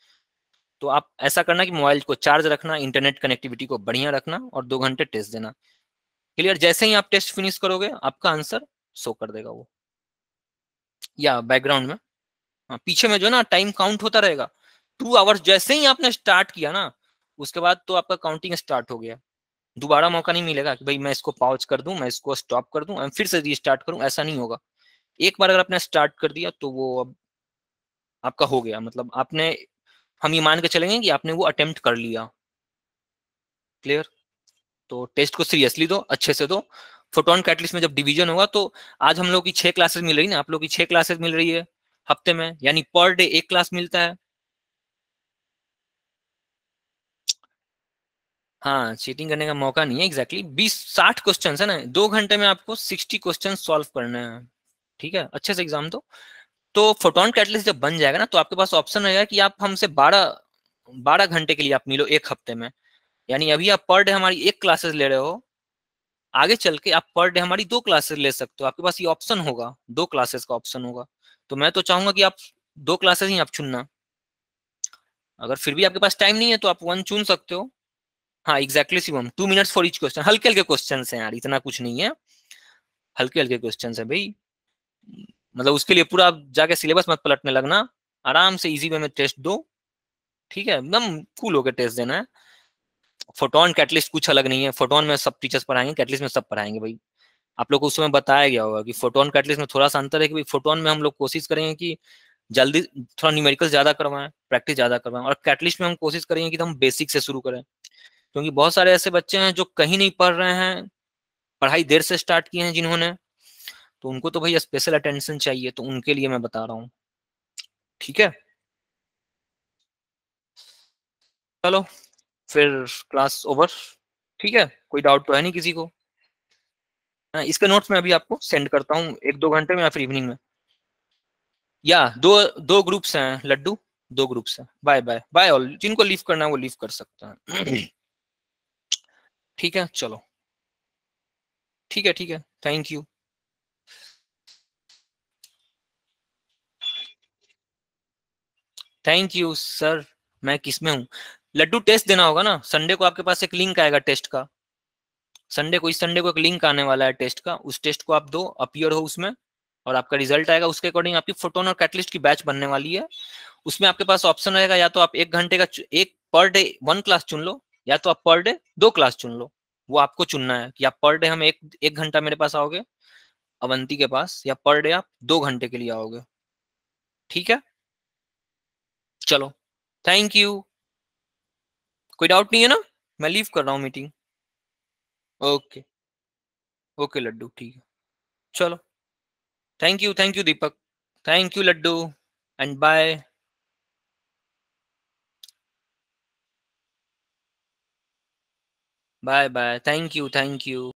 तो आप ऐसा करना कि मोबाइल को चार्ज रखना इंटरनेट कनेक्टिविटी को बढ़िया रखना और दो घंटे टेस्ट देना क्लियर जैसे ही आप टेस्ट फिनिश करोगे आपका आंसर शो कर देगा वो या बैकग्राउंड में हाँ पीछे में जो ना टाइम काउंट होता रहेगा टू आवर्स जैसे ही आपने स्टार्ट किया ना उसके बाद तो आपका काउंटिंग स्टार्ट हो गया दोबारा मौका नहीं मिलेगा कि भाई मैं इसको पाउच कर दूं मैं इसको स्टॉप कर दूं फिर से रिस्टार्ट करूं ऐसा नहीं होगा एक बार अगर आपने स्टार्ट कर दिया तो वो अब आपका हो गया मतलब आपने हम ये मान के चलेंगे कि आपने वो अटेम्प्ट कर लिया क्लियर तो टेस्ट को सीरियसली दो अच्छे से दो फोटोन कैटलिस्ट में जब डिवीजन होगा तो आज हम लोग की छह क्लासेस मिल रही ना आप लोग की छह क्लासेस मिल रही है हफ्ते में यानी पर डे एक क्लास मिलता है हाँ चीटिंग करने का मौका नहीं है एग्जैक्टली बीस साठ क्वेश्चन है ना दो घंटे में आपको सिक्सटी क्वेश्चन सॉल्व करना है ठीक है अच्छे से एग्जाम दो तो फोटोन कैटलिस्ट जब बन जाएगा ना तो आपके पास ऑप्शन रहेगा कि आप हमसे बारह बारह घंटे के लिए आप मिलो एक हफ्ते में यानी अभी आप पर डे हमारी एक क्लासेस ले रहे हो आगे चल के आप पर डे हमारी दो क्लासेस ले सकते हो आपके पास ये ऑप्शन होगा दो क्लासेस का ऑप्शन होगा तो मैं तो चाहूंगा कि आप दो क्लासेस ही आप चुनना अगर फिर भी आपके पास टाइम नहीं है तो आप वन चुन सकते हो हाँ exactly one two minutes for each question हल्के हल्के क्वेश्चन है यार इतना कुछ नहीं है हल्के हल्के क्वेश्चन है भाई मतलब उसके लिए पूरा आप जाके सिलेबस मत पलटने लगना आराम से इजी वे में टेस्ट दो ठीक है एकदम कूल होकर टेस्ट देना है फोटोन कैटलिस्ट कुछ अलग नहीं है फोटोन में सब टीचर्स पढ़ाएंगे कैटलिस्ट में सब पढ़ाएंगे भाई आप लोग को उस समय बताया गया होगा कि फोटोन कैटलिस्ट में थोड़ा सा अंतर है कि भाई फोटोन में हम लोग कोशिश करेंगे कि जल्दी थोड़ा न्यूमेरिकल ज्यादा करवाएं प्रैक्टिस ज्यादा करवाएं और कैटलिस्ट में हम कोशिश करेंगे कि हम बेसिक से शुरू करें क्योंकि बहुत सारे ऐसे बच्चे हैं जो कहीं नहीं पढ़ रहे हैं पढ़ाई देर से स्टार्ट किए हैं जिन्होंने तो उनको तो भाई स्पेशल अटेंशन चाहिए तो उनके लिए मैं बता रहा हूँ ठीक है चलो फिर क्लास ओवर ठीक है कोई डाउट तो है नहीं किसी को हाँ, इसके नोट्स मैं अभी आपको सेंड करता हूँ एक दो घंटे में या फिर इवनिंग में या दो दो ग्रुप्स हैं लड्डू दो ग्रुप्स हैं बाय बाय बाय ऑल जिनको लीव करना है वो लीव कर सकते हैं [clears throat] ठीक है चलो ठीक है ठीक है thank you thank you sir मैं किस में हूँ लड्डू टेस्ट देना होगा ना संडे को आपके पास एक लिंक आएगा टेस्ट का संडे को इस संडे को एक लिंक आने वाला है टेस्ट का उस टेस्ट को आप दो अपियर हो उसमें और आपका रिजल्ट आएगा उसके अकॉर्डिंग आपकी फोटोन और कैटलिस्ट की बैच बनने वाली है उसमें आपके पास ऑप्शन रहेगा या तो आप एक घंटे का एक पर डे वन क्लास चुन लो या तो आप पर डे दो क्लास चुन लो वो आपको चुनना है कि आप पर डे हम एक एक घंटा मेरे पास आओगे अवंती के पास या पर डे आप दो घंटे के लिए आओगे ठीक है चलो थैंक यू कोई डाउट नहीं है ना मैं लीव कर रहा हूँ मीटिंग ओके ओके लड्डू ठीक है चलो thank you thank you Deepak thank you Laddu and bye bye bye thank you thank you